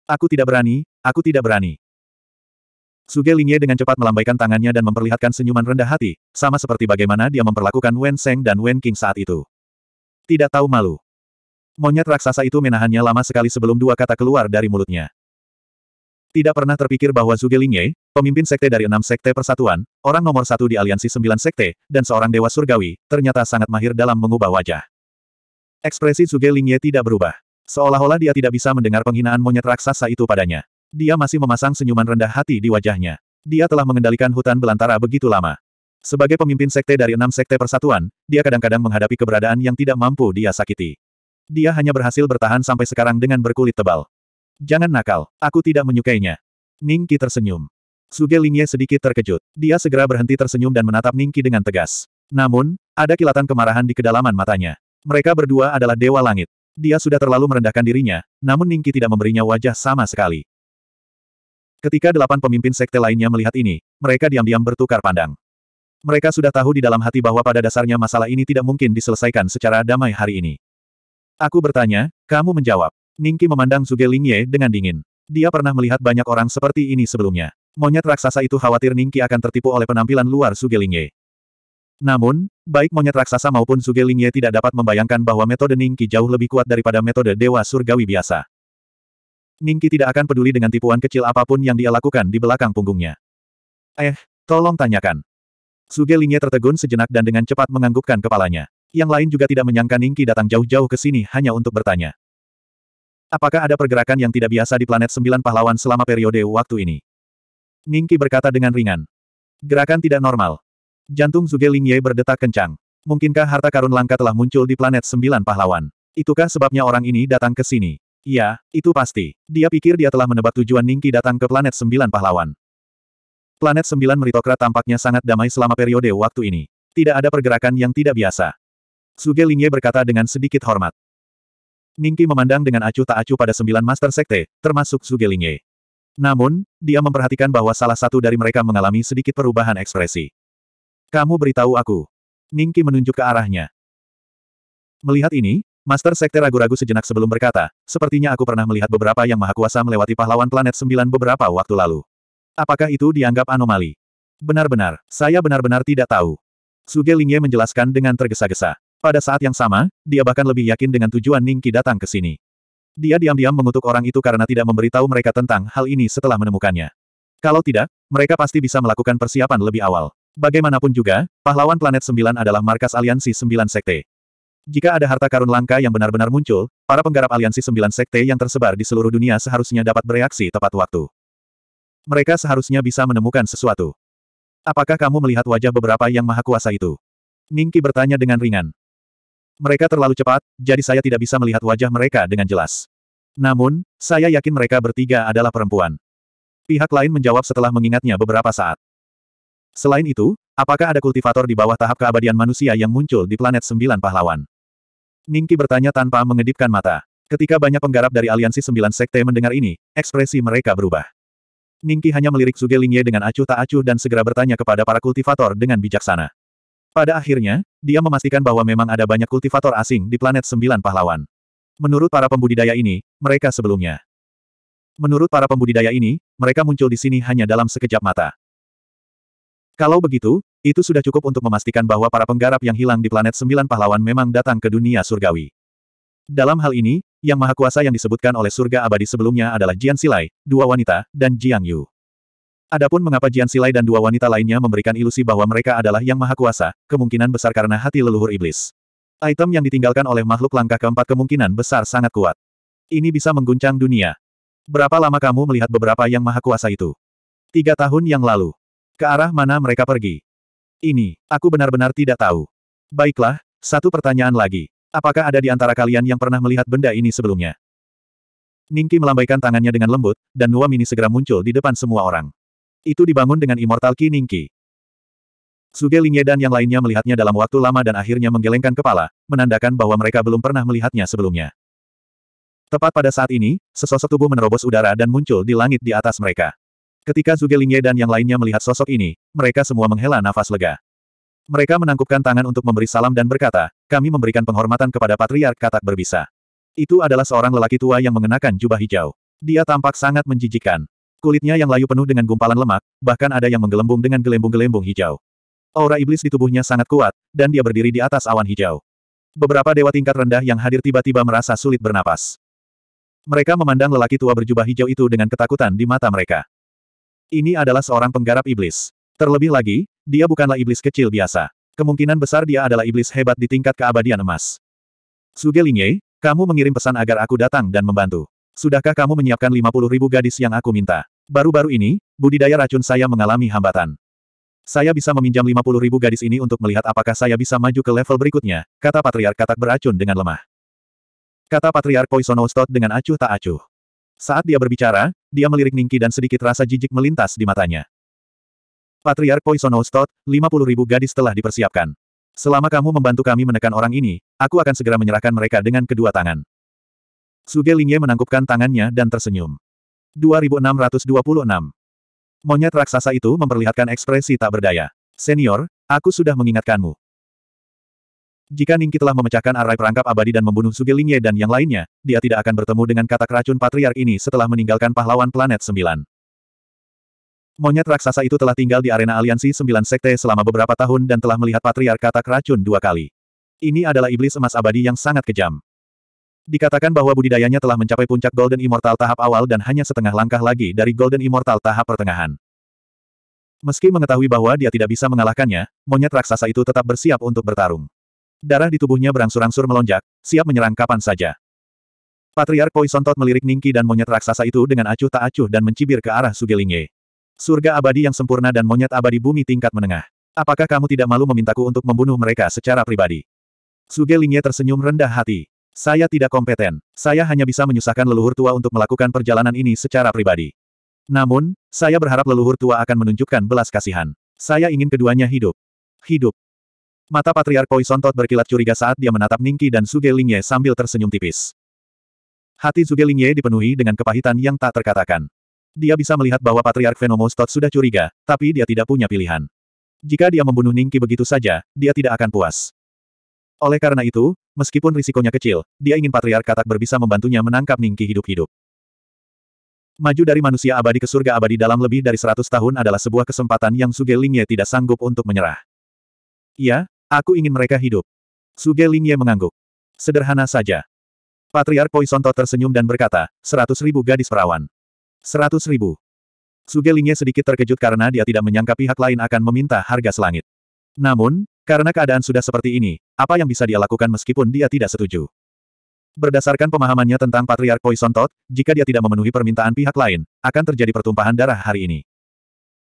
Aku tidak berani, aku tidak berani. Suge Lingye dengan cepat melambaikan tangannya dan memperlihatkan senyuman rendah hati, sama seperti bagaimana dia memperlakukan Wen Seng dan Wen King saat itu. Tidak tahu malu. Monyet raksasa itu menahannya lama sekali sebelum dua kata keluar dari mulutnya. Tidak pernah terpikir bahwa Suge Lingye, pemimpin sekte dari enam sekte persatuan, orang nomor satu di aliansi sembilan sekte, dan seorang dewa surgawi, ternyata sangat mahir dalam mengubah wajah. Ekspresi Suge Lingye tidak berubah. Seolah-olah dia tidak bisa mendengar penghinaan monyet raksasa itu padanya. Dia masih memasang senyuman rendah hati di wajahnya. Dia telah mengendalikan hutan belantara begitu lama. Sebagai pemimpin sekte dari enam sekte persatuan, dia kadang-kadang menghadapi keberadaan yang tidak mampu dia sakiti. Dia hanya berhasil bertahan sampai sekarang dengan berkulit tebal. Jangan nakal, aku tidak menyukainya. Ningki tersenyum. Suge Lingye sedikit terkejut. Dia segera berhenti tersenyum dan menatap Ningki dengan tegas. Namun, ada kilatan kemarahan di kedalaman matanya. Mereka berdua adalah dewa langit. Dia sudah terlalu merendahkan dirinya, namun Ningki tidak memberinya wajah sama sekali. Ketika delapan pemimpin sekte lainnya melihat ini, mereka diam-diam bertukar pandang. Mereka sudah tahu di dalam hati bahwa pada dasarnya masalah ini tidak mungkin diselesaikan secara damai hari ini. Aku bertanya, kamu menjawab. Ningki memandang Zuge Lingye dengan dingin. Dia pernah melihat banyak orang seperti ini sebelumnya. Monyet raksasa itu khawatir Ningki akan tertipu oleh penampilan luar Zuge Lingye. Namun, baik monyet raksasa maupun Zuge Lingye tidak dapat membayangkan bahwa metode Ningki jauh lebih kuat daripada metode Dewa Surgawi biasa. Ningki tidak akan peduli dengan tipuan kecil apapun yang dia lakukan di belakang punggungnya. Eh, tolong tanyakan. Suge Lingye tertegun sejenak dan dengan cepat menganggukkan kepalanya. Yang lain juga tidak menyangka Ningki datang jauh-jauh ke sini hanya untuk bertanya. Apakah ada pergerakan yang tidak biasa di planet sembilan pahlawan selama periode waktu ini? Ningki berkata dengan ringan. Gerakan tidak normal. Jantung Suge Lingye berdetak kencang. Mungkinkah harta karun langka telah muncul di planet sembilan pahlawan? Itukah sebabnya orang ini datang ke sini? Iya, itu pasti. Dia pikir dia telah menebak tujuan Ningki datang ke planet sembilan pahlawan. Planet sembilan meritokrat tampaknya sangat damai selama periode waktu ini. Tidak ada pergerakan yang tidak biasa. Suge Lingye berkata dengan sedikit hormat. Ningki memandang dengan acuh tak acuh pada sembilan master sekte, termasuk Suge Lingye. Namun, dia memperhatikan bahwa salah satu dari mereka mengalami sedikit perubahan ekspresi. Kamu beritahu aku. Ningki menunjuk ke arahnya. Melihat ini, Master Sekte ragu-ragu sejenak sebelum berkata, sepertinya aku pernah melihat beberapa yang maha kuasa melewati pahlawan planet sembilan beberapa waktu lalu. Apakah itu dianggap anomali? Benar-benar, saya benar-benar tidak tahu. Suge Lingye menjelaskan dengan tergesa-gesa. Pada saat yang sama, dia bahkan lebih yakin dengan tujuan Ningki datang ke sini. Dia diam-diam mengutuk orang itu karena tidak memberitahu mereka tentang hal ini setelah menemukannya. Kalau tidak, mereka pasti bisa melakukan persiapan lebih awal. Bagaimanapun juga, pahlawan planet sembilan adalah markas aliansi sembilan sekte. Jika ada harta karun langka yang benar-benar muncul, para penggarap aliansi sembilan sekte yang tersebar di seluruh dunia seharusnya dapat bereaksi tepat waktu. Mereka seharusnya bisa menemukan sesuatu. Apakah kamu melihat wajah beberapa yang maha kuasa itu? Ningki bertanya dengan ringan. Mereka terlalu cepat, jadi saya tidak bisa melihat wajah mereka dengan jelas. Namun, saya yakin mereka bertiga adalah perempuan. Pihak lain menjawab setelah mengingatnya beberapa saat. Selain itu, apakah ada kultivator di bawah tahap keabadian manusia yang muncul di planet sembilan pahlawan? Ningki bertanya tanpa mengedipkan mata. Ketika banyak penggarap dari aliansi sembilan sekte mendengar ini, ekspresi mereka berubah. Ningki hanya melirik Suge Lingye dengan acuh tak acuh dan segera bertanya kepada para kultivator dengan bijaksana. Pada akhirnya, dia memastikan bahwa memang ada banyak kultivator asing di planet sembilan pahlawan. Menurut para pembudidaya ini, mereka sebelumnya. Menurut para pembudidaya ini, mereka muncul di sini hanya dalam sekejap mata. Kalau begitu, itu sudah cukup untuk memastikan bahwa para penggarap yang hilang di planet sembilan pahlawan memang datang ke dunia surgawi. Dalam hal ini, yang maha kuasa yang disebutkan oleh surga abadi sebelumnya adalah Jian Silai, dua wanita, dan Jiang Yu. Adapun mengapa Jian Silai dan dua wanita lainnya memberikan ilusi bahwa mereka adalah yang maha kuasa, kemungkinan besar karena hati leluhur iblis. Item yang ditinggalkan oleh makhluk langkah keempat kemungkinan besar sangat kuat. Ini bisa mengguncang dunia. Berapa lama kamu melihat beberapa yang maha kuasa itu? Tiga tahun yang lalu. Ke arah mana mereka pergi? Ini, aku benar-benar tidak tahu. Baiklah, satu pertanyaan lagi. Apakah ada di antara kalian yang pernah melihat benda ini sebelumnya? Ningki melambaikan tangannya dengan lembut, dan Nuwa Mini segera muncul di depan semua orang. Itu dibangun dengan Immortal Ki Ningki. Suge Lingye dan yang lainnya melihatnya dalam waktu lama dan akhirnya menggelengkan kepala, menandakan bahwa mereka belum pernah melihatnya sebelumnya. Tepat pada saat ini, sesosok tubuh menerobos udara dan muncul di langit di atas mereka. Ketika Zuge Lingye dan yang lainnya melihat sosok ini, mereka semua menghela nafas lega. Mereka menangkupkan tangan untuk memberi salam dan berkata, kami memberikan penghormatan kepada Patriark Katak berbisa. Itu adalah seorang lelaki tua yang mengenakan jubah hijau. Dia tampak sangat menjijikan. Kulitnya yang layu penuh dengan gumpalan lemak, bahkan ada yang menggelembung dengan gelembung-gelembung hijau. Aura iblis di tubuhnya sangat kuat, dan dia berdiri di atas awan hijau. Beberapa dewa tingkat rendah yang hadir tiba-tiba merasa sulit bernapas. Mereka memandang lelaki tua berjubah hijau itu dengan ketakutan di mata mereka. Ini adalah seorang penggarap iblis. Terlebih lagi, dia bukanlah iblis kecil biasa. Kemungkinan besar dia adalah iblis hebat di tingkat keabadian emas. Suge Lingye, kamu mengirim pesan agar aku datang dan membantu. Sudahkah kamu menyiapkan 50 ribu gadis yang aku minta? Baru-baru ini, budidaya racun saya mengalami hambatan. Saya bisa meminjam 50 ribu gadis ini untuk melihat apakah saya bisa maju ke level berikutnya, kata Patriark Katak beracun dengan lemah. Kata Patriark Poisonostot dengan acuh tak acuh. Saat dia berbicara, dia melirik Ningki dan sedikit rasa jijik melintas di matanya. Patriark Poison lima 50 ribu gadis telah dipersiapkan. Selama kamu membantu kami menekan orang ini, aku akan segera menyerahkan mereka dengan kedua tangan. Suge Lingye menangkupkan tangannya dan tersenyum. 2626. Monyet raksasa itu memperlihatkan ekspresi tak berdaya. Senior, aku sudah mengingatkanmu. Jika Ningki telah memecahkan arai perangkap abadi dan membunuh Sugilingye dan yang lainnya, dia tidak akan bertemu dengan katak racun patriark ini setelah meninggalkan pahlawan planet sembilan. Monyet raksasa itu telah tinggal di arena aliansi sembilan sekte selama beberapa tahun dan telah melihat patriark katak racun dua kali. Ini adalah iblis emas abadi yang sangat kejam. Dikatakan bahwa budidayanya telah mencapai puncak Golden Immortal tahap awal dan hanya setengah langkah lagi dari Golden Immortal tahap pertengahan. Meski mengetahui bahwa dia tidak bisa mengalahkannya, monyet raksasa itu tetap bersiap untuk bertarung. Darah di tubuhnya berangsur-angsur melonjak, siap menyerang kapan saja. Patriark Poisontot melirik Ningki dan monyet raksasa itu dengan acuh tak acuh dan mencibir ke arah Sugelingye. Surga abadi yang sempurna dan monyet abadi bumi tingkat menengah. Apakah kamu tidak malu memintaku untuk membunuh mereka secara pribadi? Sugelingye tersenyum rendah hati. Saya tidak kompeten. Saya hanya bisa menyusahkan leluhur tua untuk melakukan perjalanan ini secara pribadi. Namun, saya berharap leluhur tua akan menunjukkan belas kasihan. Saya ingin keduanya hidup. Hidup. Mata Patriark Poisontot berkilat curiga saat dia menatap Ningki dan Suge Lingye sambil tersenyum tipis. Hati Suge Lingye dipenuhi dengan kepahitan yang tak terkatakan. Dia bisa melihat bahwa Patriark Venomostot sudah curiga, tapi dia tidak punya pilihan. Jika dia membunuh Ningki begitu saja, dia tidak akan puas. Oleh karena itu, meskipun risikonya kecil, dia ingin Patriark Katak berbisa membantunya menangkap Ningki hidup-hidup. Maju dari manusia abadi ke surga abadi dalam lebih dari 100 tahun adalah sebuah kesempatan yang Suge Lingye tidak sanggup untuk menyerah. Ia, Aku ingin mereka hidup. Suge Lingye mengangguk. Sederhana saja. Patriark Poisonto tersenyum dan berkata, seratus ribu gadis perawan. Seratus ribu. Suge Lingye sedikit terkejut karena dia tidak menyangka pihak lain akan meminta harga selangit. Namun, karena keadaan sudah seperti ini, apa yang bisa dia lakukan meskipun dia tidak setuju? Berdasarkan pemahamannya tentang Patriark Poisontot, jika dia tidak memenuhi permintaan pihak lain, akan terjadi pertumpahan darah hari ini.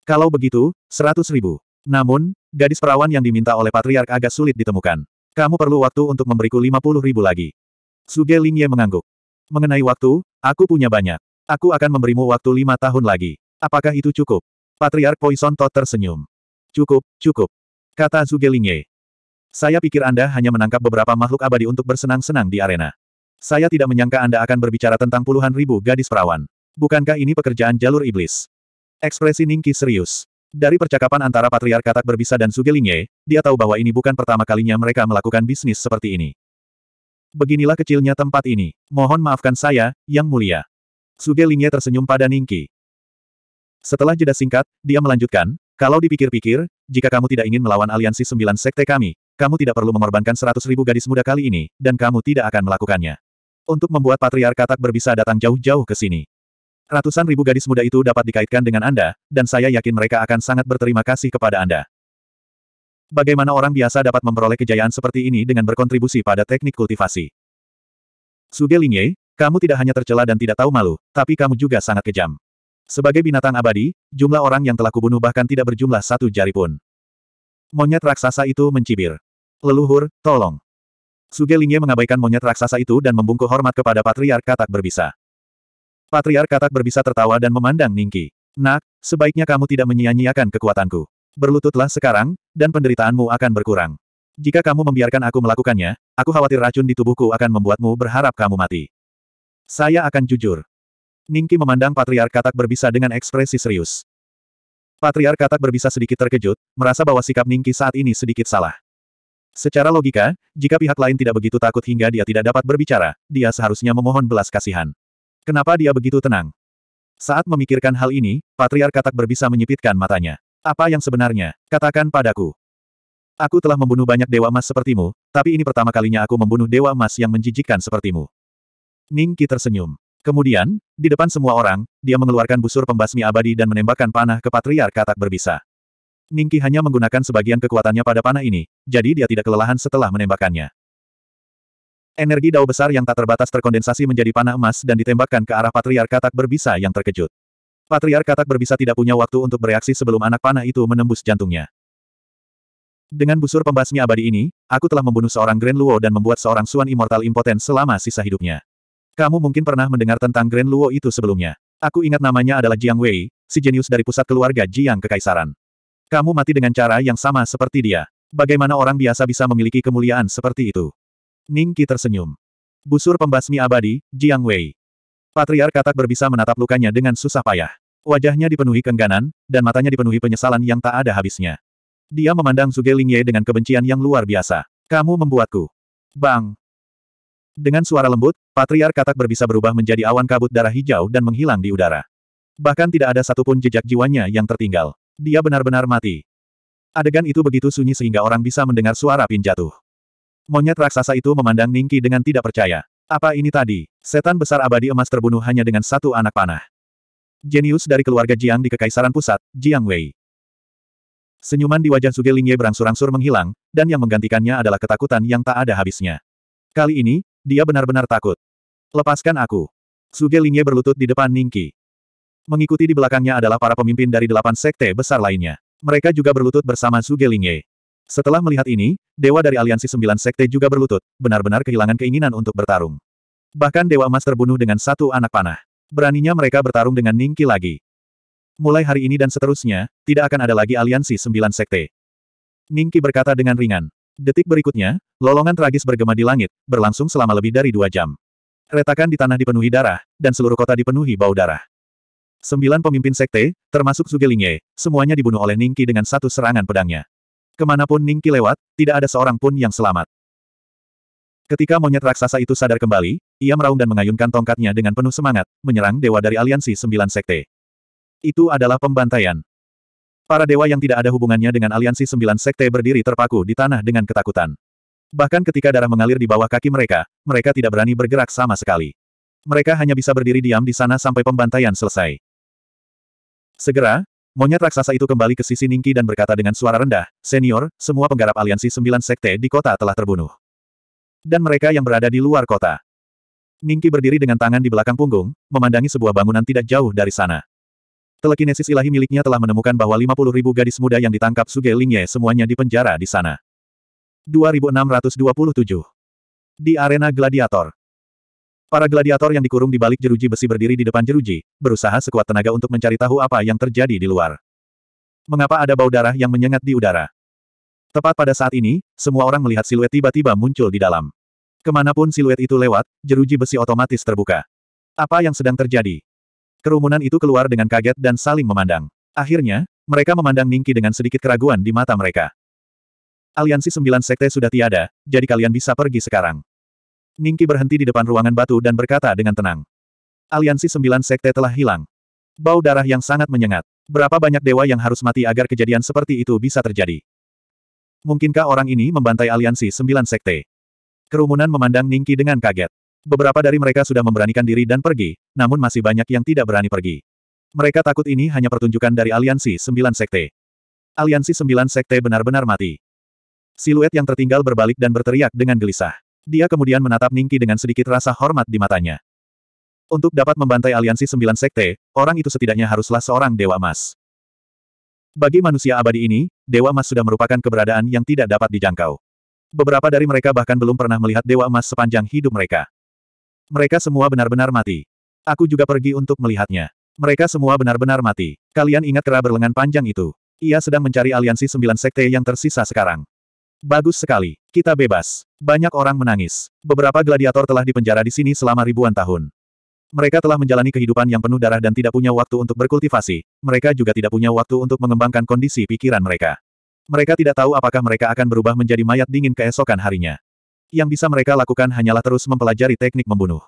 Kalau begitu, seratus ribu. Namun, Gadis perawan yang diminta oleh Patriark agak sulit ditemukan. Kamu perlu waktu untuk memberiku 50 ribu lagi. Suge Lingye mengangguk. Mengenai waktu, aku punya banyak. Aku akan memberimu waktu lima tahun lagi. Apakah itu cukup? Patriark Poison Tot tersenyum. Cukup, cukup. Kata Suge Lingye. Saya pikir Anda hanya menangkap beberapa makhluk abadi untuk bersenang-senang di arena. Saya tidak menyangka Anda akan berbicara tentang puluhan ribu gadis perawan. Bukankah ini pekerjaan jalur iblis? Ekspresi Ningki serius. Dari percakapan antara Patriark Katak Berbisa dan Sugelinye, dia tahu bahwa ini bukan pertama kalinya mereka melakukan bisnis seperti ini. Beginilah kecilnya tempat ini. Mohon maafkan saya, Yang Mulia. Sugelinye tersenyum pada Ningki. Setelah jeda singkat, dia melanjutkan, kalau dipikir-pikir, jika kamu tidak ingin melawan aliansi sembilan sekte kami, kamu tidak perlu mengorbankan seratus ribu gadis muda kali ini, dan kamu tidak akan melakukannya. Untuk membuat Patriark Katak Berbisa datang jauh-jauh ke sini. Ratusan ribu gadis muda itu dapat dikaitkan dengan Anda, dan saya yakin mereka akan sangat berterima kasih kepada Anda. Bagaimana orang biasa dapat memperoleh kejayaan seperti ini dengan berkontribusi pada teknik kultivasi? Suge Lingye, kamu tidak hanya tercela dan tidak tahu malu, tapi kamu juga sangat kejam. Sebagai binatang abadi, jumlah orang yang telah kubunuh bahkan tidak berjumlah satu jari pun. Monyet raksasa itu mencibir. Leluhur, tolong. Suge Lingye mengabaikan monyet raksasa itu dan membungkuk hormat kepada patriark katak berbisa. Patriar Katak berbisa tertawa dan memandang Ningki. Nak, sebaiknya kamu tidak menyia-nyiakan kekuatanku. Berlututlah sekarang, dan penderitaanmu akan berkurang. Jika kamu membiarkan aku melakukannya, aku khawatir racun di tubuhku akan membuatmu berharap kamu mati. Saya akan jujur. Ningki memandang Patriar Katak berbisa dengan ekspresi serius. Patriar Katak berbisa sedikit terkejut, merasa bahwa sikap Ningki saat ini sedikit salah. Secara logika, jika pihak lain tidak begitu takut hingga dia tidak dapat berbicara, dia seharusnya memohon belas kasihan. Kenapa dia begitu tenang? Saat memikirkan hal ini, Patriar Katak berbisa menyipitkan matanya. Apa yang sebenarnya? Katakan padaku. Aku telah membunuh banyak Dewa emas sepertimu, tapi ini pertama kalinya aku membunuh Dewa emas yang menjijikkan sepertimu. Ningki tersenyum. Kemudian, di depan semua orang, dia mengeluarkan busur pembasmi abadi dan menembakkan panah ke Patriar Katak berbisa. Ningki hanya menggunakan sebagian kekuatannya pada panah ini, jadi dia tidak kelelahan setelah menembakkannya. Energi dao besar yang tak terbatas terkondensasi menjadi panah emas dan ditembakkan ke arah Patriark Katak berbisa yang terkejut. Patriark Katak berbisa tidak punya waktu untuk bereaksi sebelum anak panah itu menembus jantungnya. Dengan busur pembasmi abadi ini, aku telah membunuh seorang Grand Luo dan membuat seorang Suan Immortal impoten selama sisa hidupnya. Kamu mungkin pernah mendengar tentang Grand Luo itu sebelumnya. Aku ingat namanya adalah Jiang Wei, si jenius dari pusat keluarga Jiang Kekaisaran. Kamu mati dengan cara yang sama seperti dia. Bagaimana orang biasa bisa memiliki kemuliaan seperti itu? Ning Qi tersenyum. Busur pembasmi abadi, Jiang Wei. Patriar katak berbisa menatap lukanya dengan susah payah. Wajahnya dipenuhi kengganan, dan matanya dipenuhi penyesalan yang tak ada habisnya. Dia memandang Zuge Lingye dengan kebencian yang luar biasa. Kamu membuatku. Bang! Dengan suara lembut, Patriar katak berbisa berubah menjadi awan kabut darah hijau dan menghilang di udara. Bahkan tidak ada satupun jejak jiwanya yang tertinggal. Dia benar-benar mati. Adegan itu begitu sunyi sehingga orang bisa mendengar suara pin jatuh. Monyet raksasa itu memandang Ningki dengan tidak percaya. Apa ini tadi? Setan besar abadi emas terbunuh hanya dengan satu anak panah. Jenius dari keluarga Jiang di Kekaisaran Pusat, Jiang Wei. Senyuman di wajah Zuge Lingye berangsur-angsur menghilang, dan yang menggantikannya adalah ketakutan yang tak ada habisnya. Kali ini, dia benar-benar takut. Lepaskan aku. Zuge Lingye berlutut di depan Ningki. Mengikuti di belakangnya adalah para pemimpin dari delapan sekte besar lainnya. Mereka juga berlutut bersama Zuge Lingye. Setelah melihat ini, dewa dari aliansi sembilan sekte juga berlutut, benar-benar kehilangan keinginan untuk bertarung. Bahkan dewa emas terbunuh dengan satu anak panah. Beraninya mereka bertarung dengan Ningki lagi. Mulai hari ini dan seterusnya, tidak akan ada lagi aliansi sembilan sekte. Ningki berkata dengan ringan. Detik berikutnya, lolongan tragis bergema di langit, berlangsung selama lebih dari dua jam. Retakan di tanah dipenuhi darah, dan seluruh kota dipenuhi bau darah. Sembilan pemimpin sekte, termasuk Sugilingye, semuanya dibunuh oleh Ningki dengan satu serangan pedangnya. Kemanapun Ningki lewat, tidak ada seorang pun yang selamat. Ketika monyet raksasa itu sadar kembali, ia meraung dan mengayunkan tongkatnya dengan penuh semangat, menyerang dewa dari aliansi sembilan sekte. Itu adalah pembantaian. Para dewa yang tidak ada hubungannya dengan aliansi sembilan sekte berdiri terpaku di tanah dengan ketakutan. Bahkan ketika darah mengalir di bawah kaki mereka, mereka tidak berani bergerak sama sekali. Mereka hanya bisa berdiri diam di sana sampai pembantaian selesai. Segera, Monyet raksasa itu kembali ke sisi Ningki dan berkata dengan suara rendah, Senior, semua penggarap aliansi sembilan sekte di kota telah terbunuh. Dan mereka yang berada di luar kota. Ningki berdiri dengan tangan di belakang punggung, memandangi sebuah bangunan tidak jauh dari sana. Telekinesis ilahi miliknya telah menemukan bahwa 50 ribu gadis muda yang ditangkap Suge Lingye semuanya dipenjara di sana. 2627. Di arena gladiator. Para gladiator yang dikurung di balik jeruji besi berdiri di depan jeruji, berusaha sekuat tenaga untuk mencari tahu apa yang terjadi di luar. Mengapa ada bau darah yang menyengat di udara? Tepat pada saat ini, semua orang melihat siluet tiba-tiba muncul di dalam. Kemanapun siluet itu lewat, jeruji besi otomatis terbuka. Apa yang sedang terjadi? Kerumunan itu keluar dengan kaget dan saling memandang. Akhirnya, mereka memandang Ningki dengan sedikit keraguan di mata mereka. Aliansi sembilan sekte sudah tiada, jadi kalian bisa pergi sekarang. Ningki berhenti di depan ruangan batu dan berkata dengan tenang. Aliansi sembilan sekte telah hilang. Bau darah yang sangat menyengat. Berapa banyak dewa yang harus mati agar kejadian seperti itu bisa terjadi? Mungkinkah orang ini membantai aliansi sembilan sekte? Kerumunan memandang Ningki dengan kaget. Beberapa dari mereka sudah memberanikan diri dan pergi, namun masih banyak yang tidak berani pergi. Mereka takut ini hanya pertunjukan dari aliansi sembilan sekte. Aliansi sembilan sekte benar-benar mati. Siluet yang tertinggal berbalik dan berteriak dengan gelisah. Dia kemudian menatap Ningki dengan sedikit rasa hormat di matanya. Untuk dapat membantai aliansi sembilan sekte, orang itu setidaknya haruslah seorang Dewa Emas. Bagi manusia abadi ini, Dewa Emas sudah merupakan keberadaan yang tidak dapat dijangkau. Beberapa dari mereka bahkan belum pernah melihat Dewa Emas sepanjang hidup mereka. Mereka semua benar-benar mati. Aku juga pergi untuk melihatnya. Mereka semua benar-benar mati. Kalian ingat kera berlengan panjang itu. Ia sedang mencari aliansi sembilan sekte yang tersisa sekarang. Bagus sekali. Kita bebas. Banyak orang menangis. Beberapa gladiator telah dipenjara di sini selama ribuan tahun. Mereka telah menjalani kehidupan yang penuh darah dan tidak punya waktu untuk berkultivasi. Mereka juga tidak punya waktu untuk mengembangkan kondisi pikiran mereka. Mereka tidak tahu apakah mereka akan berubah menjadi mayat dingin keesokan harinya. Yang bisa mereka lakukan hanyalah terus mempelajari teknik membunuh.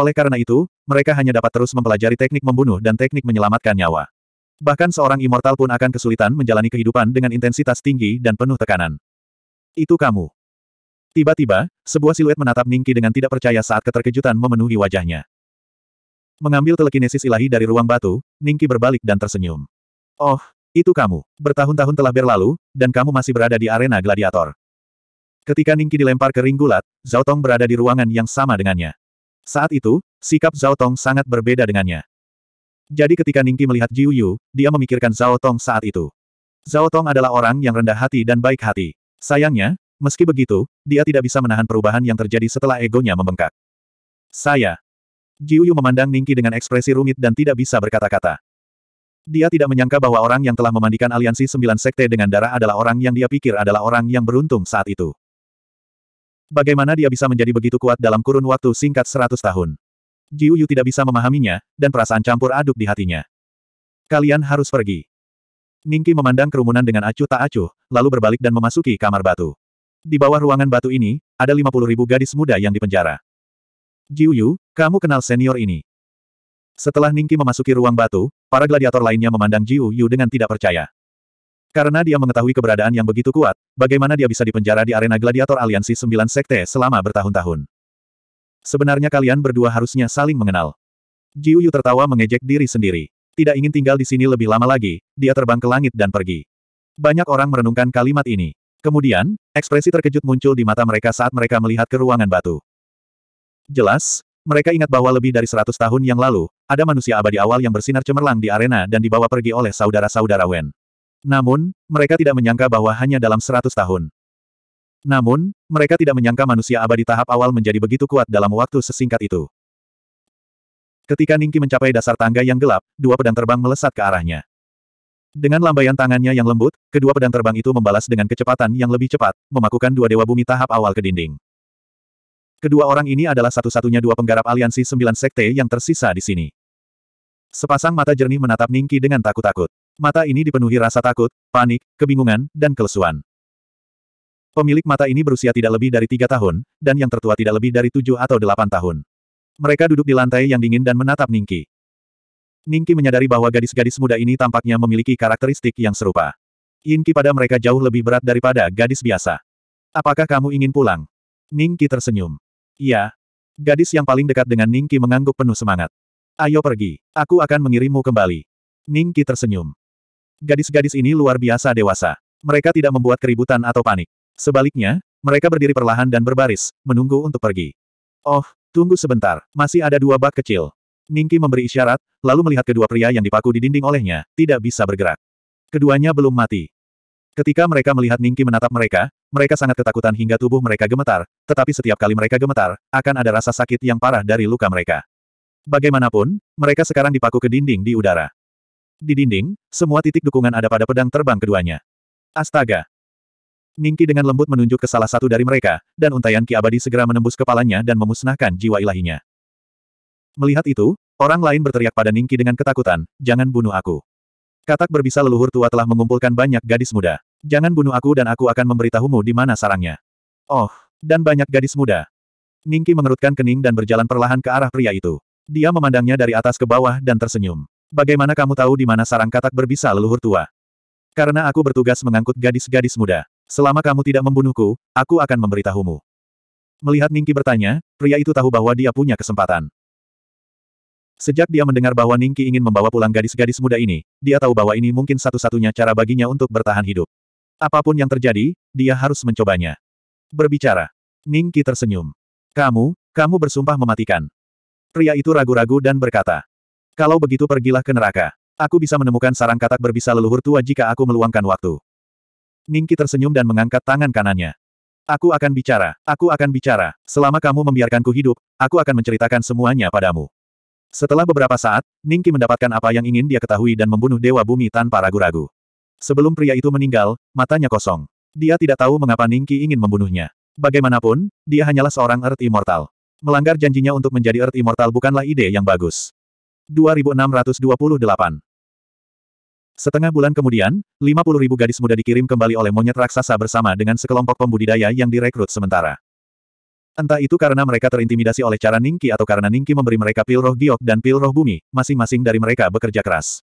Oleh karena itu, mereka hanya dapat terus mempelajari teknik membunuh dan teknik menyelamatkan nyawa. Bahkan seorang immortal pun akan kesulitan menjalani kehidupan dengan intensitas tinggi dan penuh tekanan. Itu kamu. Tiba-tiba, sebuah siluet menatap Ningki dengan tidak percaya saat keterkejutan memenuhi wajahnya. Mengambil telekinesis ilahi dari ruang batu, Ningki berbalik dan tersenyum. Oh, itu kamu. Bertahun-tahun telah berlalu, dan kamu masih berada di arena gladiator. Ketika Ningki dilempar ke ring gulat, Zhao Tong berada di ruangan yang sama dengannya. Saat itu, sikap Zhao Tong sangat berbeda dengannya. Jadi ketika Ningki melihat Jiu Yu, dia memikirkan Zhao Tong saat itu. Zhao Tong adalah orang yang rendah hati dan baik hati. Sayangnya, meski begitu, dia tidak bisa menahan perubahan yang terjadi setelah egonya membengkak. Saya. Jiu Yu memandang Ningki dengan ekspresi rumit dan tidak bisa berkata-kata. Dia tidak menyangka bahwa orang yang telah memandikan aliansi sembilan sekte dengan darah adalah orang yang dia pikir adalah orang yang beruntung saat itu. Bagaimana dia bisa menjadi begitu kuat dalam kurun waktu singkat seratus tahun? Jiu Yu tidak bisa memahaminya, dan perasaan campur aduk di hatinya. Kalian harus pergi. Ningki memandang kerumunan dengan acuh tak acuh, lalu berbalik dan memasuki kamar batu. Di bawah ruangan batu ini, ada 50 ribu gadis muda yang dipenjara. Jiu Yu, kamu kenal senior ini. Setelah Ningki memasuki ruang batu, para gladiator lainnya memandang Jiu Yu dengan tidak percaya. Karena dia mengetahui keberadaan yang begitu kuat, bagaimana dia bisa dipenjara di arena gladiator aliansi sembilan sekte selama bertahun-tahun. Sebenarnya kalian berdua harusnya saling mengenal. Jiu Yu tertawa mengejek diri sendiri. Tidak ingin tinggal di sini lebih lama lagi, dia terbang ke langit dan pergi. Banyak orang merenungkan kalimat ini. Kemudian, ekspresi terkejut muncul di mata mereka saat mereka melihat ke ruangan batu. Jelas, mereka ingat bahwa lebih dari 100 tahun yang lalu, ada manusia abadi awal yang bersinar cemerlang di arena dan dibawa pergi oleh saudara-saudara Wen. Namun, mereka tidak menyangka bahwa hanya dalam 100 tahun, namun, mereka tidak menyangka manusia abadi tahap awal menjadi begitu kuat dalam waktu sesingkat itu. Ketika Ningki mencapai dasar tangga yang gelap, dua pedang terbang melesat ke arahnya. Dengan lambaian tangannya yang lembut, kedua pedang terbang itu membalas dengan kecepatan yang lebih cepat, memakukan dua dewa bumi tahap awal ke dinding. Kedua orang ini adalah satu-satunya dua penggarap aliansi sembilan sekte yang tersisa di sini. Sepasang mata jernih menatap Ningki dengan takut-takut. Mata ini dipenuhi rasa takut, panik, kebingungan, dan kelesuan. Pemilik mata ini berusia tidak lebih dari tiga tahun, dan yang tertua tidak lebih dari tujuh atau delapan tahun. Mereka duduk di lantai yang dingin dan menatap Ningki. Ningki menyadari bahwa gadis-gadis muda ini tampaknya memiliki karakteristik yang serupa. Yinki pada mereka jauh lebih berat daripada gadis biasa. Apakah kamu ingin pulang? Ningki tersenyum. Iya. Gadis yang paling dekat dengan Ningki mengangguk penuh semangat. Ayo pergi. Aku akan mengirimmu kembali. Ningki tersenyum. Gadis-gadis ini luar biasa dewasa. Mereka tidak membuat keributan atau panik. Sebaliknya, mereka berdiri perlahan dan berbaris, menunggu untuk pergi. Oh, tunggu sebentar, masih ada dua bak kecil. Ningki memberi isyarat, lalu melihat kedua pria yang dipaku di dinding olehnya, tidak bisa bergerak. Keduanya belum mati. Ketika mereka melihat Ningki menatap mereka, mereka sangat ketakutan hingga tubuh mereka gemetar, tetapi setiap kali mereka gemetar, akan ada rasa sakit yang parah dari luka mereka. Bagaimanapun, mereka sekarang dipaku ke dinding di udara. Di dinding, semua titik dukungan ada pada pedang terbang keduanya. Astaga, Ningki dengan lembut menunjuk ke salah satu dari mereka, dan untayan Ki Abadi segera menembus kepalanya dan memusnahkan jiwa ilahinya. Melihat itu, orang lain berteriak pada Ningki dengan ketakutan, jangan bunuh aku. Katak berbisa leluhur tua telah mengumpulkan banyak gadis muda. Jangan bunuh aku dan aku akan memberitahumu di mana sarangnya. Oh, dan banyak gadis muda. Ningki mengerutkan kening dan berjalan perlahan ke arah pria itu. Dia memandangnya dari atas ke bawah dan tersenyum. Bagaimana kamu tahu di mana sarang katak berbisa leluhur tua? Karena aku bertugas mengangkut gadis-gadis muda. Selama kamu tidak membunuhku, aku akan memberitahumu. Melihat Ningki bertanya, pria itu tahu bahwa dia punya kesempatan. Sejak dia mendengar bahwa Ningki ingin membawa pulang gadis-gadis muda ini, dia tahu bahwa ini mungkin satu-satunya cara baginya untuk bertahan hidup. Apapun yang terjadi, dia harus mencobanya. Berbicara. Ningki tersenyum. Kamu, kamu bersumpah mematikan. Pria itu ragu-ragu dan berkata. Kalau begitu pergilah ke neraka. Aku bisa menemukan sarang katak berbisa leluhur tua jika aku meluangkan waktu. Ningki tersenyum dan mengangkat tangan kanannya. Aku akan bicara, aku akan bicara. Selama kamu membiarkanku hidup, aku akan menceritakan semuanya padamu. Setelah beberapa saat, Ningki mendapatkan apa yang ingin dia ketahui dan membunuh Dewa Bumi tanpa ragu-ragu. Sebelum pria itu meninggal, matanya kosong. Dia tidak tahu mengapa Ningki ingin membunuhnya. Bagaimanapun, dia hanyalah seorang Earth Immortal. Melanggar janjinya untuk menjadi Earth Immortal bukanlah ide yang bagus. 2628 Setengah bulan kemudian, 50 ribu gadis muda dikirim kembali oleh monyet raksasa bersama dengan sekelompok pembudidaya yang direkrut sementara. Entah itu karena mereka terintimidasi oleh cara Ningki atau karena Ningki memberi mereka pil roh giok dan pil roh bumi, masing-masing dari mereka bekerja keras.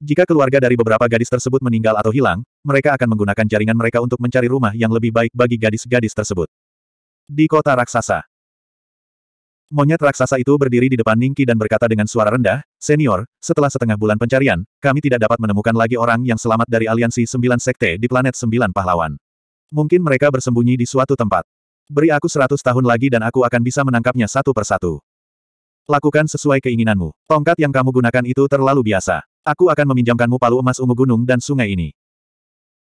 Jika keluarga dari beberapa gadis tersebut meninggal atau hilang, mereka akan menggunakan jaringan mereka untuk mencari rumah yang lebih baik bagi gadis-gadis tersebut. Di kota raksasa, Monyet raksasa itu berdiri di depan Ningki dan berkata dengan suara rendah, Senior, setelah setengah bulan pencarian, kami tidak dapat menemukan lagi orang yang selamat dari aliansi sembilan sekte di planet sembilan pahlawan. Mungkin mereka bersembunyi di suatu tempat. Beri aku seratus tahun lagi dan aku akan bisa menangkapnya satu persatu. Lakukan sesuai keinginanmu. Tongkat yang kamu gunakan itu terlalu biasa. Aku akan meminjamkanmu palu emas ungu gunung dan sungai ini.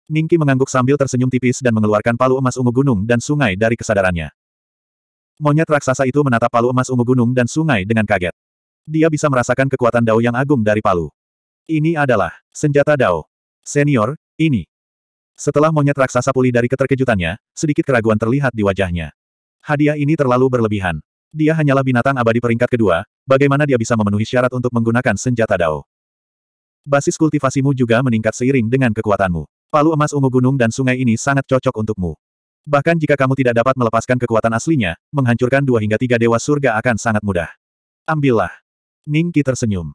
Ningki mengangguk sambil tersenyum tipis dan mengeluarkan palu emas ungu gunung dan sungai dari kesadarannya. Monyet raksasa itu menatap palu emas ungu gunung dan sungai dengan kaget. Dia bisa merasakan kekuatan dao yang agung dari palu. Ini adalah senjata dao. Senior, ini. Setelah monyet raksasa pulih dari keterkejutannya, sedikit keraguan terlihat di wajahnya. Hadiah ini terlalu berlebihan. Dia hanyalah binatang abadi peringkat kedua, bagaimana dia bisa memenuhi syarat untuk menggunakan senjata dao. Basis kultivasimu juga meningkat seiring dengan kekuatanmu. Palu emas ungu gunung dan sungai ini sangat cocok untukmu. Bahkan jika kamu tidak dapat melepaskan kekuatan aslinya, menghancurkan dua hingga tiga dewa surga akan sangat mudah. Ambillah. Ningki tersenyum.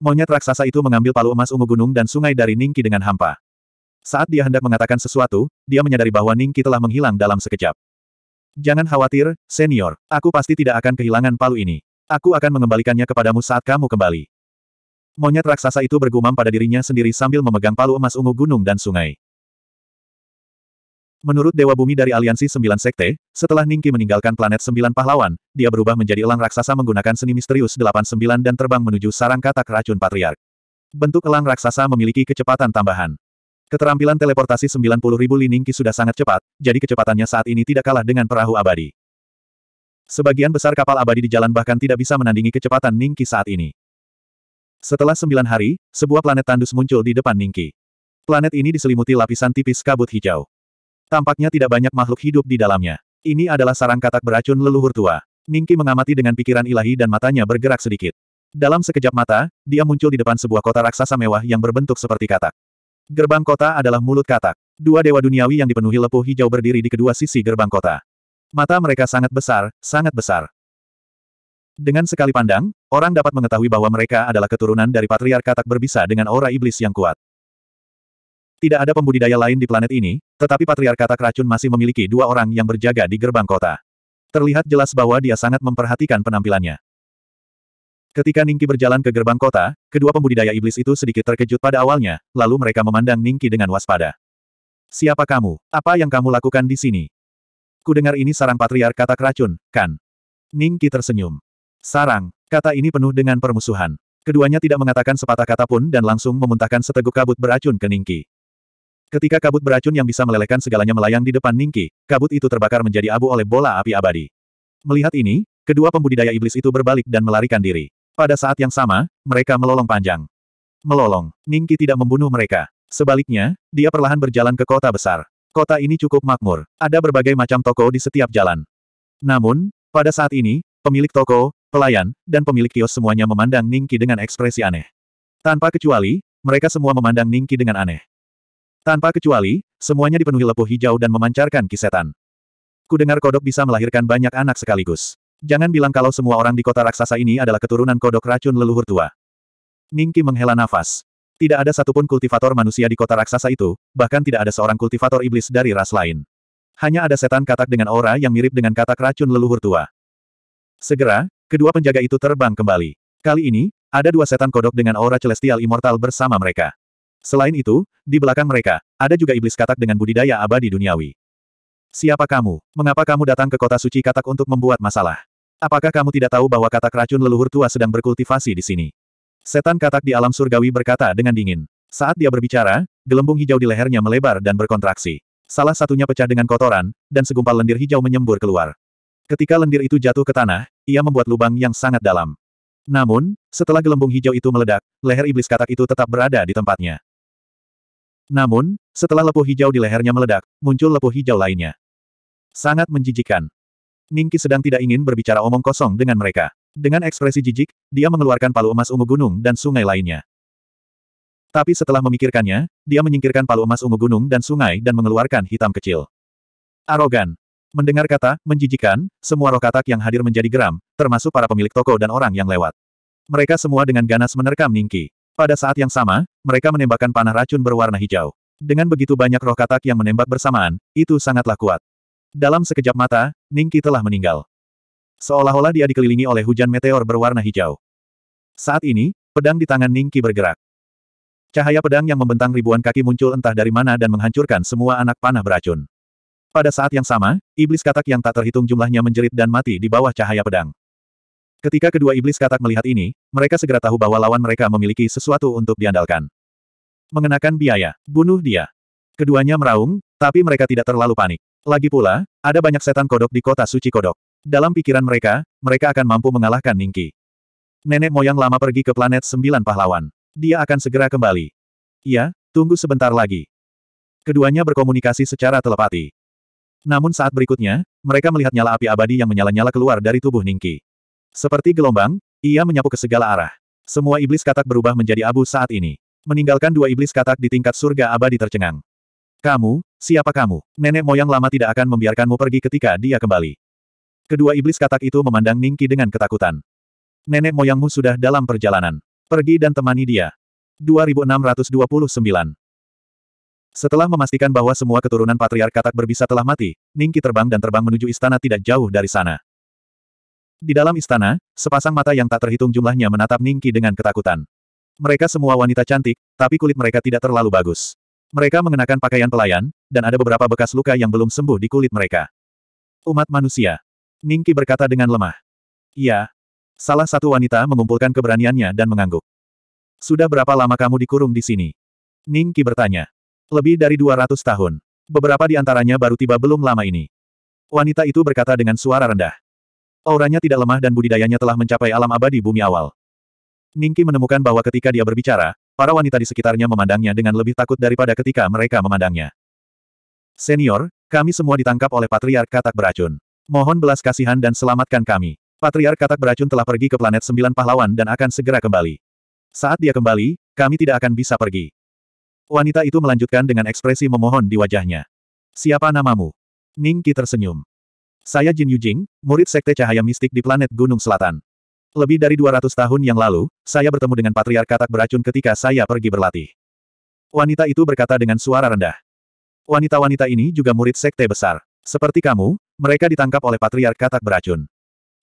Monyet raksasa itu mengambil palu emas ungu gunung dan sungai dari Ningki dengan hampa. Saat dia hendak mengatakan sesuatu, dia menyadari bahwa Ningki telah menghilang dalam sekejap. Jangan khawatir, senior. Aku pasti tidak akan kehilangan palu ini. Aku akan mengembalikannya kepadamu saat kamu kembali. Monyet raksasa itu bergumam pada dirinya sendiri sambil memegang palu emas ungu gunung dan sungai. Menurut Dewa Bumi dari Aliansi Sembilan Sekte, setelah Ningki meninggalkan planet Sembilan Pahlawan, dia berubah menjadi elang raksasa menggunakan seni misterius 89 dan terbang menuju sarang katak racun patriark. Bentuk elang raksasa memiliki kecepatan tambahan. Keterampilan teleportasi 90.000 Li Ningki sudah sangat cepat, jadi kecepatannya saat ini tidak kalah dengan perahu abadi. Sebagian besar kapal abadi di jalan bahkan tidak bisa menandingi kecepatan Ningki saat ini. Setelah sembilan hari, sebuah planet tandus muncul di depan Ningki. Planet ini diselimuti lapisan tipis kabut hijau. Tampaknya tidak banyak makhluk hidup di dalamnya. Ini adalah sarang katak beracun leluhur tua. Ningki mengamati dengan pikiran ilahi dan matanya bergerak sedikit. Dalam sekejap mata, dia muncul di depan sebuah kota raksasa mewah yang berbentuk seperti katak. Gerbang kota adalah mulut katak. Dua dewa duniawi yang dipenuhi lepuh hijau berdiri di kedua sisi gerbang kota. Mata mereka sangat besar, sangat besar. Dengan sekali pandang, orang dapat mengetahui bahwa mereka adalah keturunan dari patriark katak berbisa dengan aura iblis yang kuat. Tidak ada pembudidaya lain di planet ini, tetapi kata Keracun masih memiliki dua orang yang berjaga di gerbang kota. Terlihat jelas bahwa dia sangat memperhatikan penampilannya. Ketika Ningki berjalan ke gerbang kota, kedua pembudidaya iblis itu sedikit terkejut pada awalnya, lalu mereka memandang Ningki dengan waspada. Siapa kamu? Apa yang kamu lakukan di sini? Ku dengar ini sarang kata Keracun, kan? Ningki tersenyum. Sarang, kata ini penuh dengan permusuhan. Keduanya tidak mengatakan sepatah kata pun dan langsung memuntahkan seteguk kabut beracun ke Ningki. Ketika kabut beracun yang bisa melelehkan segalanya melayang di depan Ningki, kabut itu terbakar menjadi abu oleh bola api abadi. Melihat ini, kedua pembudidaya iblis itu berbalik dan melarikan diri. Pada saat yang sama, mereka melolong panjang. Melolong, Ningki tidak membunuh mereka. Sebaliknya, dia perlahan berjalan ke kota besar. Kota ini cukup makmur, ada berbagai macam toko di setiap jalan. Namun, pada saat ini, pemilik toko, pelayan, dan pemilik kios semuanya memandang Ningki dengan ekspresi aneh. Tanpa kecuali, mereka semua memandang Ningki dengan aneh. Tanpa kecuali, semuanya dipenuhi lepuh hijau dan memancarkan kisetan. Kudengar kodok bisa melahirkan banyak anak sekaligus. Jangan bilang kalau semua orang di kota raksasa ini adalah keturunan kodok racun leluhur tua. Ningki menghela nafas. Tidak ada satupun kultivator manusia di kota raksasa itu, bahkan tidak ada seorang kultivator iblis dari ras lain. Hanya ada setan katak dengan aura yang mirip dengan katak racun leluhur tua. Segera, kedua penjaga itu terbang kembali. Kali ini, ada dua setan kodok dengan aura celestial immortal bersama mereka. Selain itu, di belakang mereka, ada juga iblis katak dengan budidaya abadi duniawi. Siapa kamu? Mengapa kamu datang ke kota suci katak untuk membuat masalah? Apakah kamu tidak tahu bahwa katak racun leluhur tua sedang berkultivasi di sini? Setan katak di alam surgawi berkata dengan dingin. Saat dia berbicara, gelembung hijau di lehernya melebar dan berkontraksi. Salah satunya pecah dengan kotoran, dan segumpal lendir hijau menyembur keluar. Ketika lendir itu jatuh ke tanah, ia membuat lubang yang sangat dalam. Namun, setelah gelembung hijau itu meledak, leher iblis katak itu tetap berada di tempatnya. Namun, setelah lepuh hijau di lehernya meledak, muncul lepuh hijau lainnya. Sangat menjijikan. Ningki sedang tidak ingin berbicara omong kosong dengan mereka. Dengan ekspresi jijik, dia mengeluarkan palu emas ungu gunung dan sungai lainnya. Tapi setelah memikirkannya, dia menyingkirkan palu emas ungu gunung dan sungai dan mengeluarkan hitam kecil. Arogan. Mendengar kata, menjijikan, semua roh katak yang hadir menjadi geram, termasuk para pemilik toko dan orang yang lewat. Mereka semua dengan ganas menerkam Ningki. Pada saat yang sama, mereka menembakkan panah racun berwarna hijau. Dengan begitu banyak roh katak yang menembak bersamaan, itu sangatlah kuat. Dalam sekejap mata, Ningki telah meninggal. Seolah-olah dia dikelilingi oleh hujan meteor berwarna hijau. Saat ini, pedang di tangan Ningki bergerak. Cahaya pedang yang membentang ribuan kaki muncul entah dari mana dan menghancurkan semua anak panah beracun. Pada saat yang sama, iblis katak yang tak terhitung jumlahnya menjerit dan mati di bawah cahaya pedang. Ketika kedua iblis katak melihat ini, mereka segera tahu bahwa lawan mereka memiliki sesuatu untuk diandalkan. Mengenakan biaya, bunuh dia. Keduanya meraung, tapi mereka tidak terlalu panik. Lagi pula, ada banyak setan kodok di kota suci kodok. Dalam pikiran mereka, mereka akan mampu mengalahkan Ningki. Nenek moyang lama pergi ke planet sembilan pahlawan. Dia akan segera kembali. Iya, tunggu sebentar lagi. Keduanya berkomunikasi secara telepati. Namun saat berikutnya, mereka melihat nyala api abadi yang menyala-nyala keluar dari tubuh Ningki. Seperti gelombang, ia menyapu ke segala arah. Semua iblis katak berubah menjadi abu saat ini. Meninggalkan dua iblis katak di tingkat surga abadi tercengang. Kamu, siapa kamu? Nenek moyang lama tidak akan membiarkanmu pergi ketika dia kembali. Kedua iblis katak itu memandang Ningki dengan ketakutan. Nenek moyangmu sudah dalam perjalanan. Pergi dan temani dia. 2629 Setelah memastikan bahwa semua keturunan patriark katak berbisa telah mati, Ningki terbang dan terbang menuju istana tidak jauh dari sana. Di dalam istana, sepasang mata yang tak terhitung jumlahnya menatap Ningki dengan ketakutan. Mereka semua wanita cantik, tapi kulit mereka tidak terlalu bagus. Mereka mengenakan pakaian pelayan, dan ada beberapa bekas luka yang belum sembuh di kulit mereka. Umat manusia. Ningki berkata dengan lemah. Iya. Salah satu wanita mengumpulkan keberaniannya dan mengangguk. Sudah berapa lama kamu dikurung di sini? Ningki bertanya. Lebih dari 200 tahun. Beberapa di antaranya baru tiba belum lama ini. Wanita itu berkata dengan suara rendah. Auranya tidak lemah dan budidayanya telah mencapai alam abadi bumi awal. Ningki menemukan bahwa ketika dia berbicara, para wanita di sekitarnya memandangnya dengan lebih takut daripada ketika mereka memandangnya. Senior, kami semua ditangkap oleh Patriark Katak Beracun. Mohon belas kasihan dan selamatkan kami. Patriark Katak Beracun telah pergi ke planet Sembilan Pahlawan dan akan segera kembali. Saat dia kembali, kami tidak akan bisa pergi. Wanita itu melanjutkan dengan ekspresi memohon di wajahnya. Siapa namamu? Ningki tersenyum. Saya Jin Yujing, murid Sekte Cahaya Mistik di planet Gunung Selatan. Lebih dari 200 tahun yang lalu, saya bertemu dengan Patriark Katak beracun ketika saya pergi berlatih. Wanita itu berkata dengan suara rendah. Wanita-wanita ini juga murid Sekte besar. Seperti kamu, mereka ditangkap oleh Patriark Katak beracun.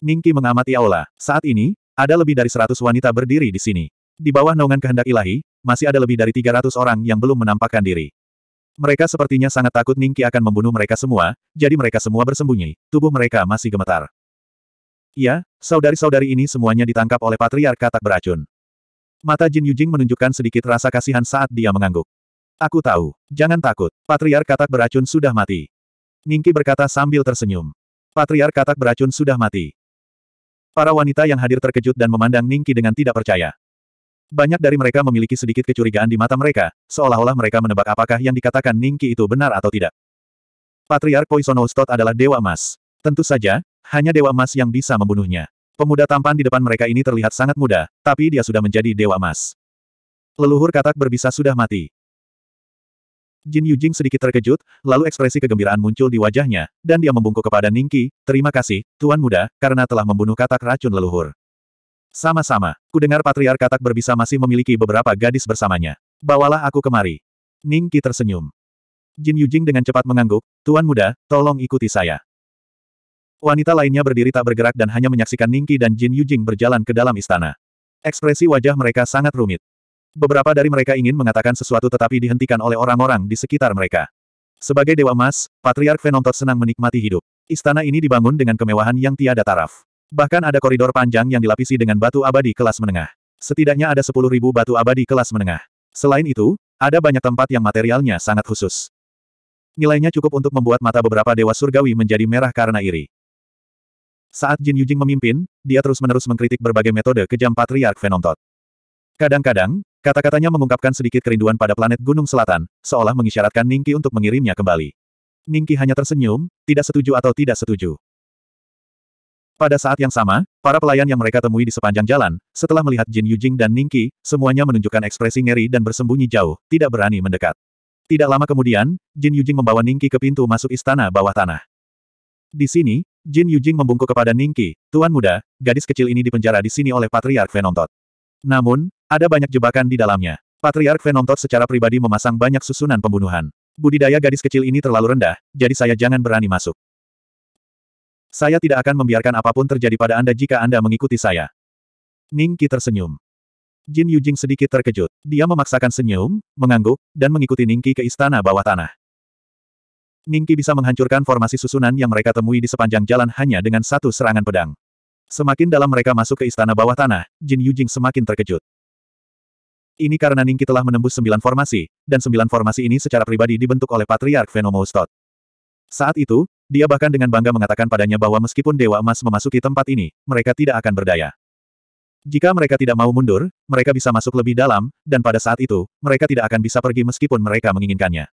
Ningki mengamati aula. Saat ini, ada lebih dari 100 wanita berdiri di sini. Di bawah naungan kehendak ilahi, masih ada lebih dari 300 orang yang belum menampakkan diri. Mereka sepertinya sangat takut Ningki akan membunuh mereka semua, jadi mereka semua bersembunyi, tubuh mereka masih gemetar. Ya, saudari-saudari ini semuanya ditangkap oleh Patriark katak beracun. Mata Jin Yujing menunjukkan sedikit rasa kasihan saat dia mengangguk. Aku tahu, jangan takut, Patriark katak beracun sudah mati. Ningki berkata sambil tersenyum. Patriark katak beracun sudah mati. Para wanita yang hadir terkejut dan memandang Ningki dengan tidak percaya. Banyak dari mereka memiliki sedikit kecurigaan di mata mereka, seolah-olah mereka menebak apakah yang dikatakan Ningki itu benar atau tidak. Patriark Poisonostot adalah Dewa Emas. Tentu saja, hanya Dewa Emas yang bisa membunuhnya. Pemuda tampan di depan mereka ini terlihat sangat muda, tapi dia sudah menjadi Dewa Emas. Leluhur katak berbisa sudah mati. Jin Yujing sedikit terkejut, lalu ekspresi kegembiraan muncul di wajahnya, dan dia membungkuk kepada Ningki, terima kasih, Tuan Muda, karena telah membunuh katak racun leluhur. Sama-sama, ku dengar Patriark Katak berbisa masih memiliki beberapa gadis bersamanya. Bawalah aku kemari. Ning Ki tersenyum. Jin Yujing dengan cepat mengangguk, Tuan muda, tolong ikuti saya. Wanita lainnya berdiri tak bergerak dan hanya menyaksikan Ningki dan Jin Yujing berjalan ke dalam istana. Ekspresi wajah mereka sangat rumit. Beberapa dari mereka ingin mengatakan sesuatu tetapi dihentikan oleh orang-orang di sekitar mereka. Sebagai Dewa emas, Patriark Venomtot senang menikmati hidup. Istana ini dibangun dengan kemewahan yang tiada taraf. Bahkan ada koridor panjang yang dilapisi dengan batu abadi kelas menengah. Setidaknya ada 10.000 batu abadi kelas menengah. Selain itu, ada banyak tempat yang materialnya sangat khusus. Nilainya cukup untuk membuat mata beberapa dewa surgawi menjadi merah karena iri. Saat Jin Yujing memimpin, dia terus-menerus mengkritik berbagai metode kejam Patriark Venomtot. Kadang-kadang, kata-katanya mengungkapkan sedikit kerinduan pada planet Gunung Selatan, seolah mengisyaratkan Ningki untuk mengirimnya kembali. Ningki hanya tersenyum, tidak setuju atau tidak setuju. Pada saat yang sama, para pelayan yang mereka temui di sepanjang jalan, setelah melihat Jin Yujing dan Ningqi, semuanya menunjukkan ekspresi ngeri dan bersembunyi jauh, tidak berani mendekat. Tidak lama kemudian, Jin Yujing membawa Ningqi ke pintu masuk istana bawah tanah. Di sini, Jin Yujing membungkuk kepada Ningqi, Tuan Muda, gadis kecil ini dipenjara di sini oleh Patriark Venomtot. Namun, ada banyak jebakan di dalamnya. Patriark Venomtot secara pribadi memasang banyak susunan pembunuhan. Budidaya gadis kecil ini terlalu rendah, jadi saya jangan berani masuk. Saya tidak akan membiarkan apapun terjadi pada Anda jika Anda mengikuti saya. Ning Qi tersenyum. Jin Yujing sedikit terkejut. Dia memaksakan senyum, mengangguk, dan mengikuti Ning Qi ke istana bawah tanah. Ning Qi bisa menghancurkan formasi susunan yang mereka temui di sepanjang jalan hanya dengan satu serangan pedang. Semakin dalam mereka masuk ke istana bawah tanah, Jin Yujing semakin terkejut. Ini karena Ningki telah menembus sembilan formasi, dan sembilan formasi ini secara pribadi dibentuk oleh Patriark Venomous Thought. Saat itu, dia bahkan dengan bangga mengatakan padanya bahwa meskipun Dewa Emas memasuki tempat ini, mereka tidak akan berdaya. Jika mereka tidak mau mundur, mereka bisa masuk lebih dalam, dan pada saat itu, mereka tidak akan bisa pergi meskipun mereka menginginkannya.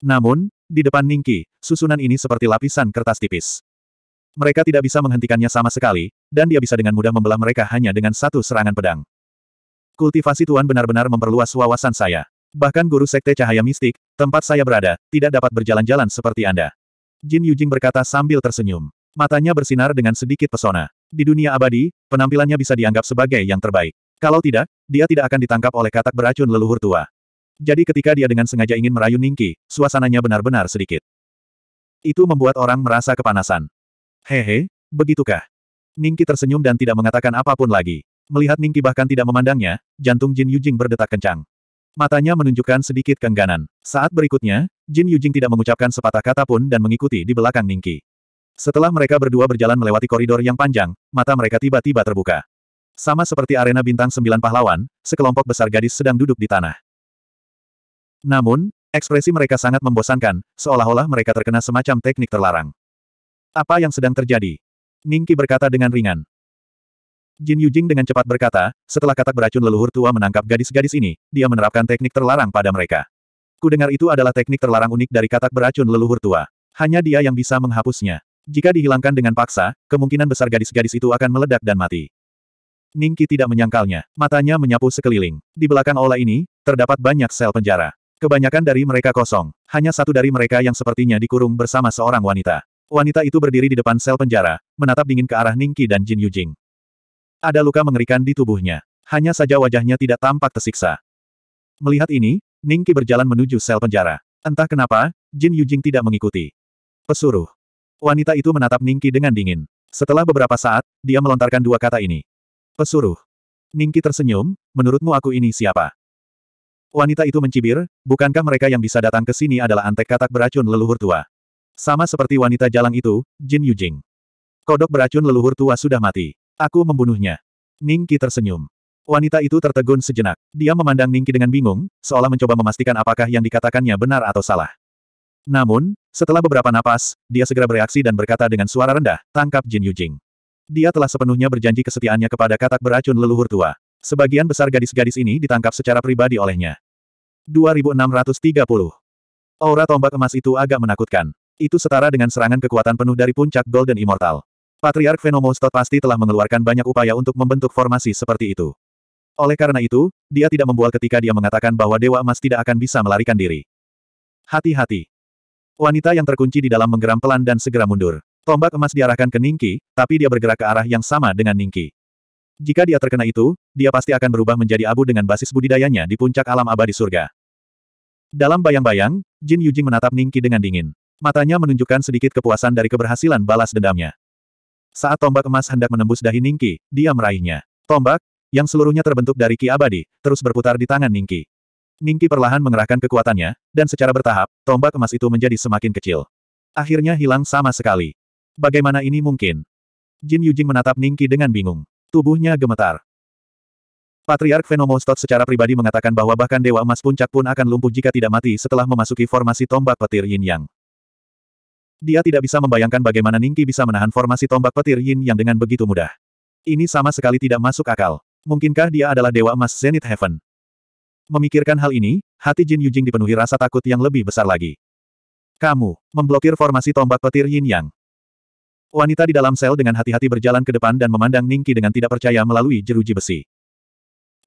Namun, di depan Ningki, susunan ini seperti lapisan kertas tipis. Mereka tidak bisa menghentikannya sama sekali, dan dia bisa dengan mudah membelah mereka hanya dengan satu serangan pedang. Kultivasi Tuan benar-benar memperluas wawasan saya. Bahkan guru sekte cahaya mistik, tempat saya berada, tidak dapat berjalan-jalan seperti Anda. Jin Yujing berkata sambil tersenyum. Matanya bersinar dengan sedikit pesona. Di dunia abadi, penampilannya bisa dianggap sebagai yang terbaik. Kalau tidak, dia tidak akan ditangkap oleh katak beracun leluhur tua. Jadi ketika dia dengan sengaja ingin merayu Ningki, suasananya benar-benar sedikit. Itu membuat orang merasa kepanasan. Hehe, begitukah? Ningki tersenyum dan tidak mengatakan apapun lagi. Melihat Ningki bahkan tidak memandangnya, jantung Jin Yujing berdetak kencang. Matanya menunjukkan sedikit kengganan. Saat berikutnya, Jin Yujing tidak mengucapkan sepatah kata pun dan mengikuti di belakang Ningki. Setelah mereka berdua berjalan melewati koridor yang panjang, mata mereka tiba-tiba terbuka. Sama seperti arena bintang sembilan pahlawan, sekelompok besar gadis sedang duduk di tanah. Namun, ekspresi mereka sangat membosankan, seolah-olah mereka terkena semacam teknik terlarang. Apa yang sedang terjadi? Ningki berkata dengan ringan. Jin Yujing dengan cepat berkata, setelah katak beracun leluhur tua menangkap gadis-gadis ini, dia menerapkan teknik terlarang pada mereka. Kudengar itu adalah teknik terlarang unik dari katak beracun leluhur tua. Hanya dia yang bisa menghapusnya. Jika dihilangkan dengan paksa, kemungkinan besar gadis-gadis itu akan meledak dan mati. Ningki tidak menyangkalnya. Matanya menyapu sekeliling. Di belakang aula ini, terdapat banyak sel penjara. Kebanyakan dari mereka kosong. Hanya satu dari mereka yang sepertinya dikurung bersama seorang wanita. Wanita itu berdiri di depan sel penjara, menatap dingin ke arah Ningki dan Jin Yujing. Ada luka mengerikan di tubuhnya. Hanya saja wajahnya tidak tampak tersiksa. Melihat ini, Ningki berjalan menuju sel penjara. Entah kenapa, Jin Yujing tidak mengikuti. Pesuruh. Wanita itu menatap Ningki dengan dingin. Setelah beberapa saat, dia melontarkan dua kata ini. Pesuruh. Ningki tersenyum, menurutmu aku ini siapa? Wanita itu mencibir, bukankah mereka yang bisa datang ke sini adalah antek katak beracun leluhur tua? Sama seperti wanita jalang itu, Jin Yujing. Kodok beracun leluhur tua sudah mati. Aku membunuhnya. Ningki tersenyum. Wanita itu tertegun sejenak. Dia memandang Ningki dengan bingung, seolah mencoba memastikan apakah yang dikatakannya benar atau salah. Namun, setelah beberapa napas, dia segera bereaksi dan berkata dengan suara rendah, tangkap Jin Yujing. Dia telah sepenuhnya berjanji kesetiaannya kepada katak beracun leluhur tua. Sebagian besar gadis-gadis ini ditangkap secara pribadi olehnya. 2630. Aura tombak emas itu agak menakutkan. Itu setara dengan serangan kekuatan penuh dari puncak Golden Immortal. Patriark Venomous Todd pasti telah mengeluarkan banyak upaya untuk membentuk formasi seperti itu. Oleh karena itu, dia tidak membual ketika dia mengatakan bahwa Dewa Emas tidak akan bisa melarikan diri. Hati-hati. Wanita yang terkunci di dalam menggeram pelan dan segera mundur. Tombak emas diarahkan ke Ningki, tapi dia bergerak ke arah yang sama dengan Ningki. Jika dia terkena itu, dia pasti akan berubah menjadi abu dengan basis budidayanya di puncak alam abadi surga. Dalam bayang-bayang, Jin Yujing menatap Ningki dengan dingin. Matanya menunjukkan sedikit kepuasan dari keberhasilan balas dendamnya. Saat tombak emas hendak menembus dahi Ningki, dia meraihnya. Tombak, yang seluruhnya terbentuk dari ki abadi, terus berputar di tangan Ningki. Ningki perlahan mengerahkan kekuatannya, dan secara bertahap, tombak emas itu menjadi semakin kecil. Akhirnya hilang sama sekali. Bagaimana ini mungkin? Jin Yujing menatap Ningki dengan bingung. Tubuhnya gemetar. Patriark Venomostot secara pribadi mengatakan bahwa bahkan Dewa Emas Puncak pun akan lumpuh jika tidak mati setelah memasuki formasi tombak petir Yin Yang. Dia tidak bisa membayangkan bagaimana Ningki bisa menahan formasi tombak petir Yin Yang dengan begitu mudah. Ini sama sekali tidak masuk akal. Mungkinkah dia adalah dewa emas Zenith Heaven? Memikirkan hal ini, hati Jin Yujing dipenuhi rasa takut yang lebih besar lagi. Kamu, memblokir formasi tombak petir Yin Yang. Wanita di dalam sel dengan hati-hati berjalan ke depan dan memandang Ningki dengan tidak percaya melalui jeruji besi.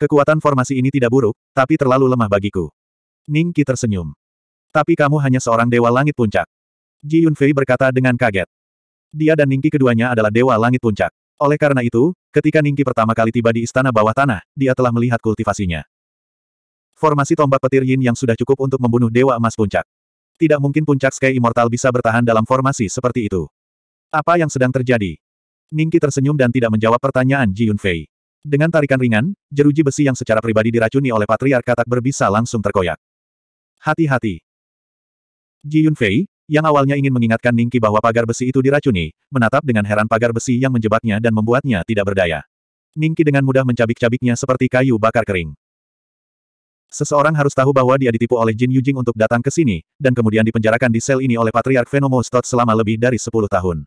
Kekuatan formasi ini tidak buruk, tapi terlalu lemah bagiku. Ningki tersenyum. Tapi kamu hanya seorang dewa langit puncak. Ji Yunfei berkata dengan kaget. Dia dan Ningki keduanya adalah dewa langit puncak. Oleh karena itu, ketika Ningki pertama kali tiba di istana bawah tanah, dia telah melihat kultivasinya. Formasi tombak petir yin yang sudah cukup untuk membunuh Dewa Emas Puncak. Tidak mungkin Puncak Sky Immortal bisa bertahan dalam formasi seperti itu. Apa yang sedang terjadi? Ningki tersenyum dan tidak menjawab pertanyaan Ji Yunfei. Dengan tarikan ringan, jeruji besi yang secara pribadi diracuni oleh Patriark Katak berbisa langsung terkoyak. Hati-hati. Ji Yunfei, yang awalnya ingin mengingatkan Ningki bahwa pagar besi itu diracuni, menatap dengan heran pagar besi yang menjebaknya dan membuatnya tidak berdaya. Ningki dengan mudah mencabik-cabiknya seperti kayu bakar kering. Seseorang harus tahu bahwa dia ditipu oleh Jin Yujing untuk datang ke sini, dan kemudian dipenjarakan di sel ini oleh Patriark Venomo Stott selama lebih dari 10 tahun.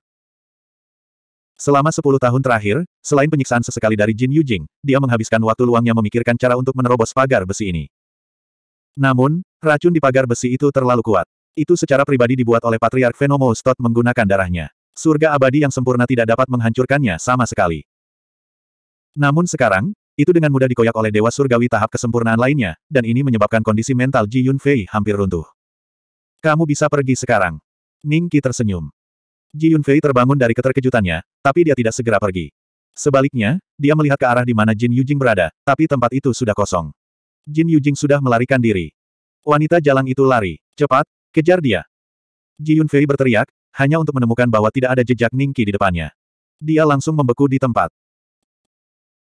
Selama 10 tahun terakhir, selain penyiksaan sesekali dari Jin Yujing, dia menghabiskan waktu luangnya memikirkan cara untuk menerobos pagar besi ini. Namun, racun di pagar besi itu terlalu kuat. Itu secara pribadi dibuat oleh Patriark Venomous menggunakan darahnya. Surga abadi yang sempurna tidak dapat menghancurkannya sama sekali. Namun sekarang, itu dengan mudah dikoyak oleh Dewa Surgawi tahap kesempurnaan lainnya, dan ini menyebabkan kondisi mental Ji Yunfei hampir runtuh. Kamu bisa pergi sekarang. Ning Qi tersenyum. Ji Yunfei terbangun dari keterkejutannya, tapi dia tidak segera pergi. Sebaliknya, dia melihat ke arah di mana Jin Yujing berada, tapi tempat itu sudah kosong. Jin Yujing sudah melarikan diri. Wanita jalan itu lari, cepat, Kejar dia. Ji Yunfei berteriak, hanya untuk menemukan bahwa tidak ada jejak Ningki di depannya. Dia langsung membeku di tempat.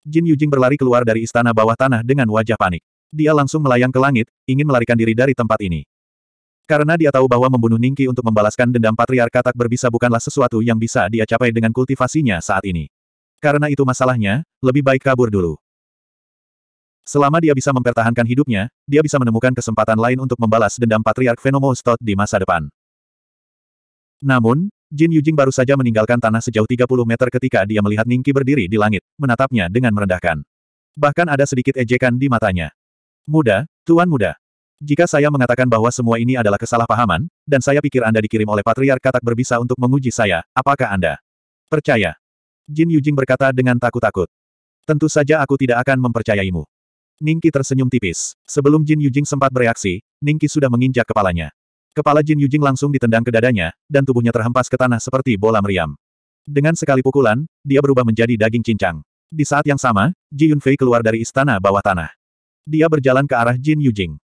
Jin Yujing berlari keluar dari istana bawah tanah dengan wajah panik. Dia langsung melayang ke langit, ingin melarikan diri dari tempat ini. Karena dia tahu bahwa membunuh Ningki untuk membalaskan dendam patriar katak berbisa bukanlah sesuatu yang bisa dia capai dengan kultivasinya saat ini. Karena itu masalahnya, lebih baik kabur dulu. Selama dia bisa mempertahankan hidupnya, dia bisa menemukan kesempatan lain untuk membalas dendam Patriark Thought di masa depan. Namun, Jin Yujing baru saja meninggalkan tanah sejauh 30 meter ketika dia melihat Ningki berdiri di langit, menatapnya dengan merendahkan. Bahkan ada sedikit ejekan di matanya. Muda, Tuan Muda. Jika saya mengatakan bahwa semua ini adalah kesalahpahaman, dan saya pikir Anda dikirim oleh Patriark Katak berbisa untuk menguji saya, apakah Anda percaya? Jin Yujing berkata dengan takut-takut. Tentu saja aku tidak akan mempercayaimu. Ningki tersenyum tipis. Sebelum Jin Yujing sempat bereaksi, Ningki sudah menginjak kepalanya. Kepala Jin Yujing langsung ditendang ke dadanya, dan tubuhnya terhempas ke tanah seperti bola meriam. Dengan sekali pukulan, dia berubah menjadi daging cincang. Di saat yang sama, Ji Yunfei keluar dari istana bawah tanah. Dia berjalan ke arah Jin Yujing.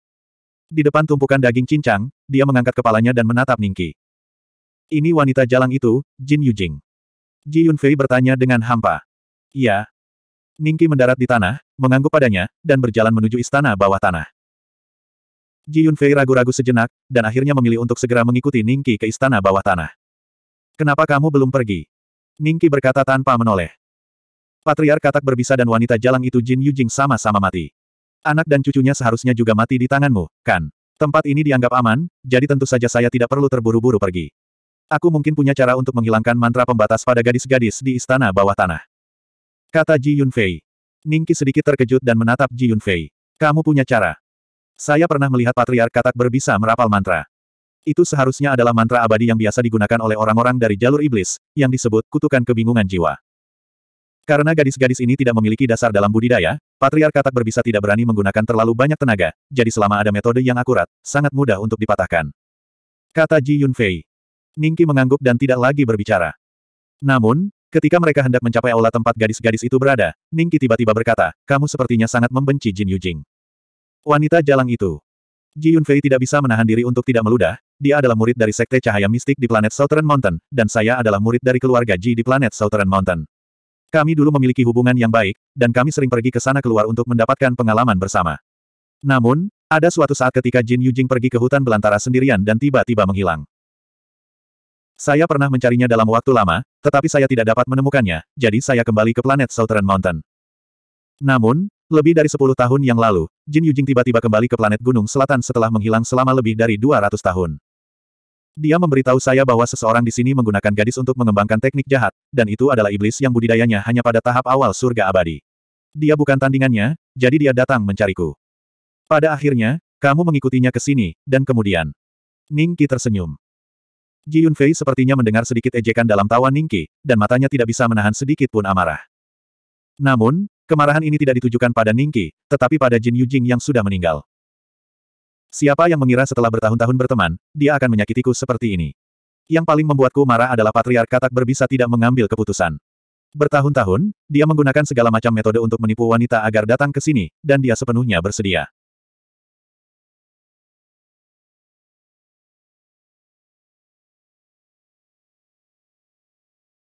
Di depan tumpukan daging cincang, dia mengangkat kepalanya dan menatap Ningki. Ini wanita jalang itu, Jin Yujing. Ji Yunfei bertanya dengan hampa. Iya, Ningki mendarat di tanah, mengangguk padanya, dan berjalan menuju istana bawah tanah. Ji Yunfei ragu-ragu sejenak, dan akhirnya memilih untuk segera mengikuti Ningki ke istana bawah tanah. Kenapa kamu belum pergi? Ningki berkata tanpa menoleh. Patriark katak berbisa dan wanita jalang itu Jin Yujing sama-sama mati. Anak dan cucunya seharusnya juga mati di tanganmu, kan? Tempat ini dianggap aman, jadi tentu saja saya tidak perlu terburu-buru pergi. Aku mungkin punya cara untuk menghilangkan mantra pembatas pada gadis-gadis di istana bawah tanah. Kata Ji Yunfei. Ningki sedikit terkejut dan menatap Ji Yunfei. Kamu punya cara. Saya pernah melihat Patriark Katak berbisa merapal mantra. Itu seharusnya adalah mantra abadi yang biasa digunakan oleh orang-orang dari jalur iblis, yang disebut kutukan kebingungan jiwa. Karena gadis-gadis ini tidak memiliki dasar dalam budidaya, Patriark Katak berbisa tidak berani menggunakan terlalu banyak tenaga, jadi selama ada metode yang akurat, sangat mudah untuk dipatahkan. Kata Ji Yunfei. Ningki mengangguk dan tidak lagi berbicara. Namun, Ketika mereka hendak mencapai aula tempat gadis-gadis itu berada, Ningki tiba-tiba berkata, kamu sepertinya sangat membenci Jin Yujing. Wanita jalang itu. Ji Yunfei tidak bisa menahan diri untuk tidak meludah, dia adalah murid dari Sekte Cahaya Mistik di planet Southern Mountain, dan saya adalah murid dari keluarga Ji di planet Southern Mountain. Kami dulu memiliki hubungan yang baik, dan kami sering pergi ke sana keluar untuk mendapatkan pengalaman bersama. Namun, ada suatu saat ketika Jin Yujing pergi ke hutan belantara sendirian dan tiba-tiba menghilang. Saya pernah mencarinya dalam waktu lama, tetapi saya tidak dapat menemukannya, jadi saya kembali ke planet Southern Mountain. Namun, lebih dari 10 tahun yang lalu, Jin Yujing tiba-tiba kembali ke planet Gunung Selatan setelah menghilang selama lebih dari 200 tahun. Dia memberitahu saya bahwa seseorang di sini menggunakan gadis untuk mengembangkan teknik jahat, dan itu adalah iblis yang budidayanya hanya pada tahap awal surga abadi. Dia bukan tandingannya, jadi dia datang mencariku. Pada akhirnya, kamu mengikutinya ke sini, dan kemudian. Ningki tersenyum. Ji Yunfei sepertinya mendengar sedikit ejekan dalam tawa Ningki, dan matanya tidak bisa menahan sedikit pun amarah. Namun, kemarahan ini tidak ditujukan pada Ningki, tetapi pada Jin Yujing yang sudah meninggal. Siapa yang mengira setelah bertahun-tahun berteman, dia akan menyakitiku seperti ini. Yang paling membuatku marah adalah patriark katak berbisa tidak mengambil keputusan. Bertahun-tahun, dia menggunakan segala macam metode untuk menipu wanita agar datang ke sini, dan dia sepenuhnya bersedia.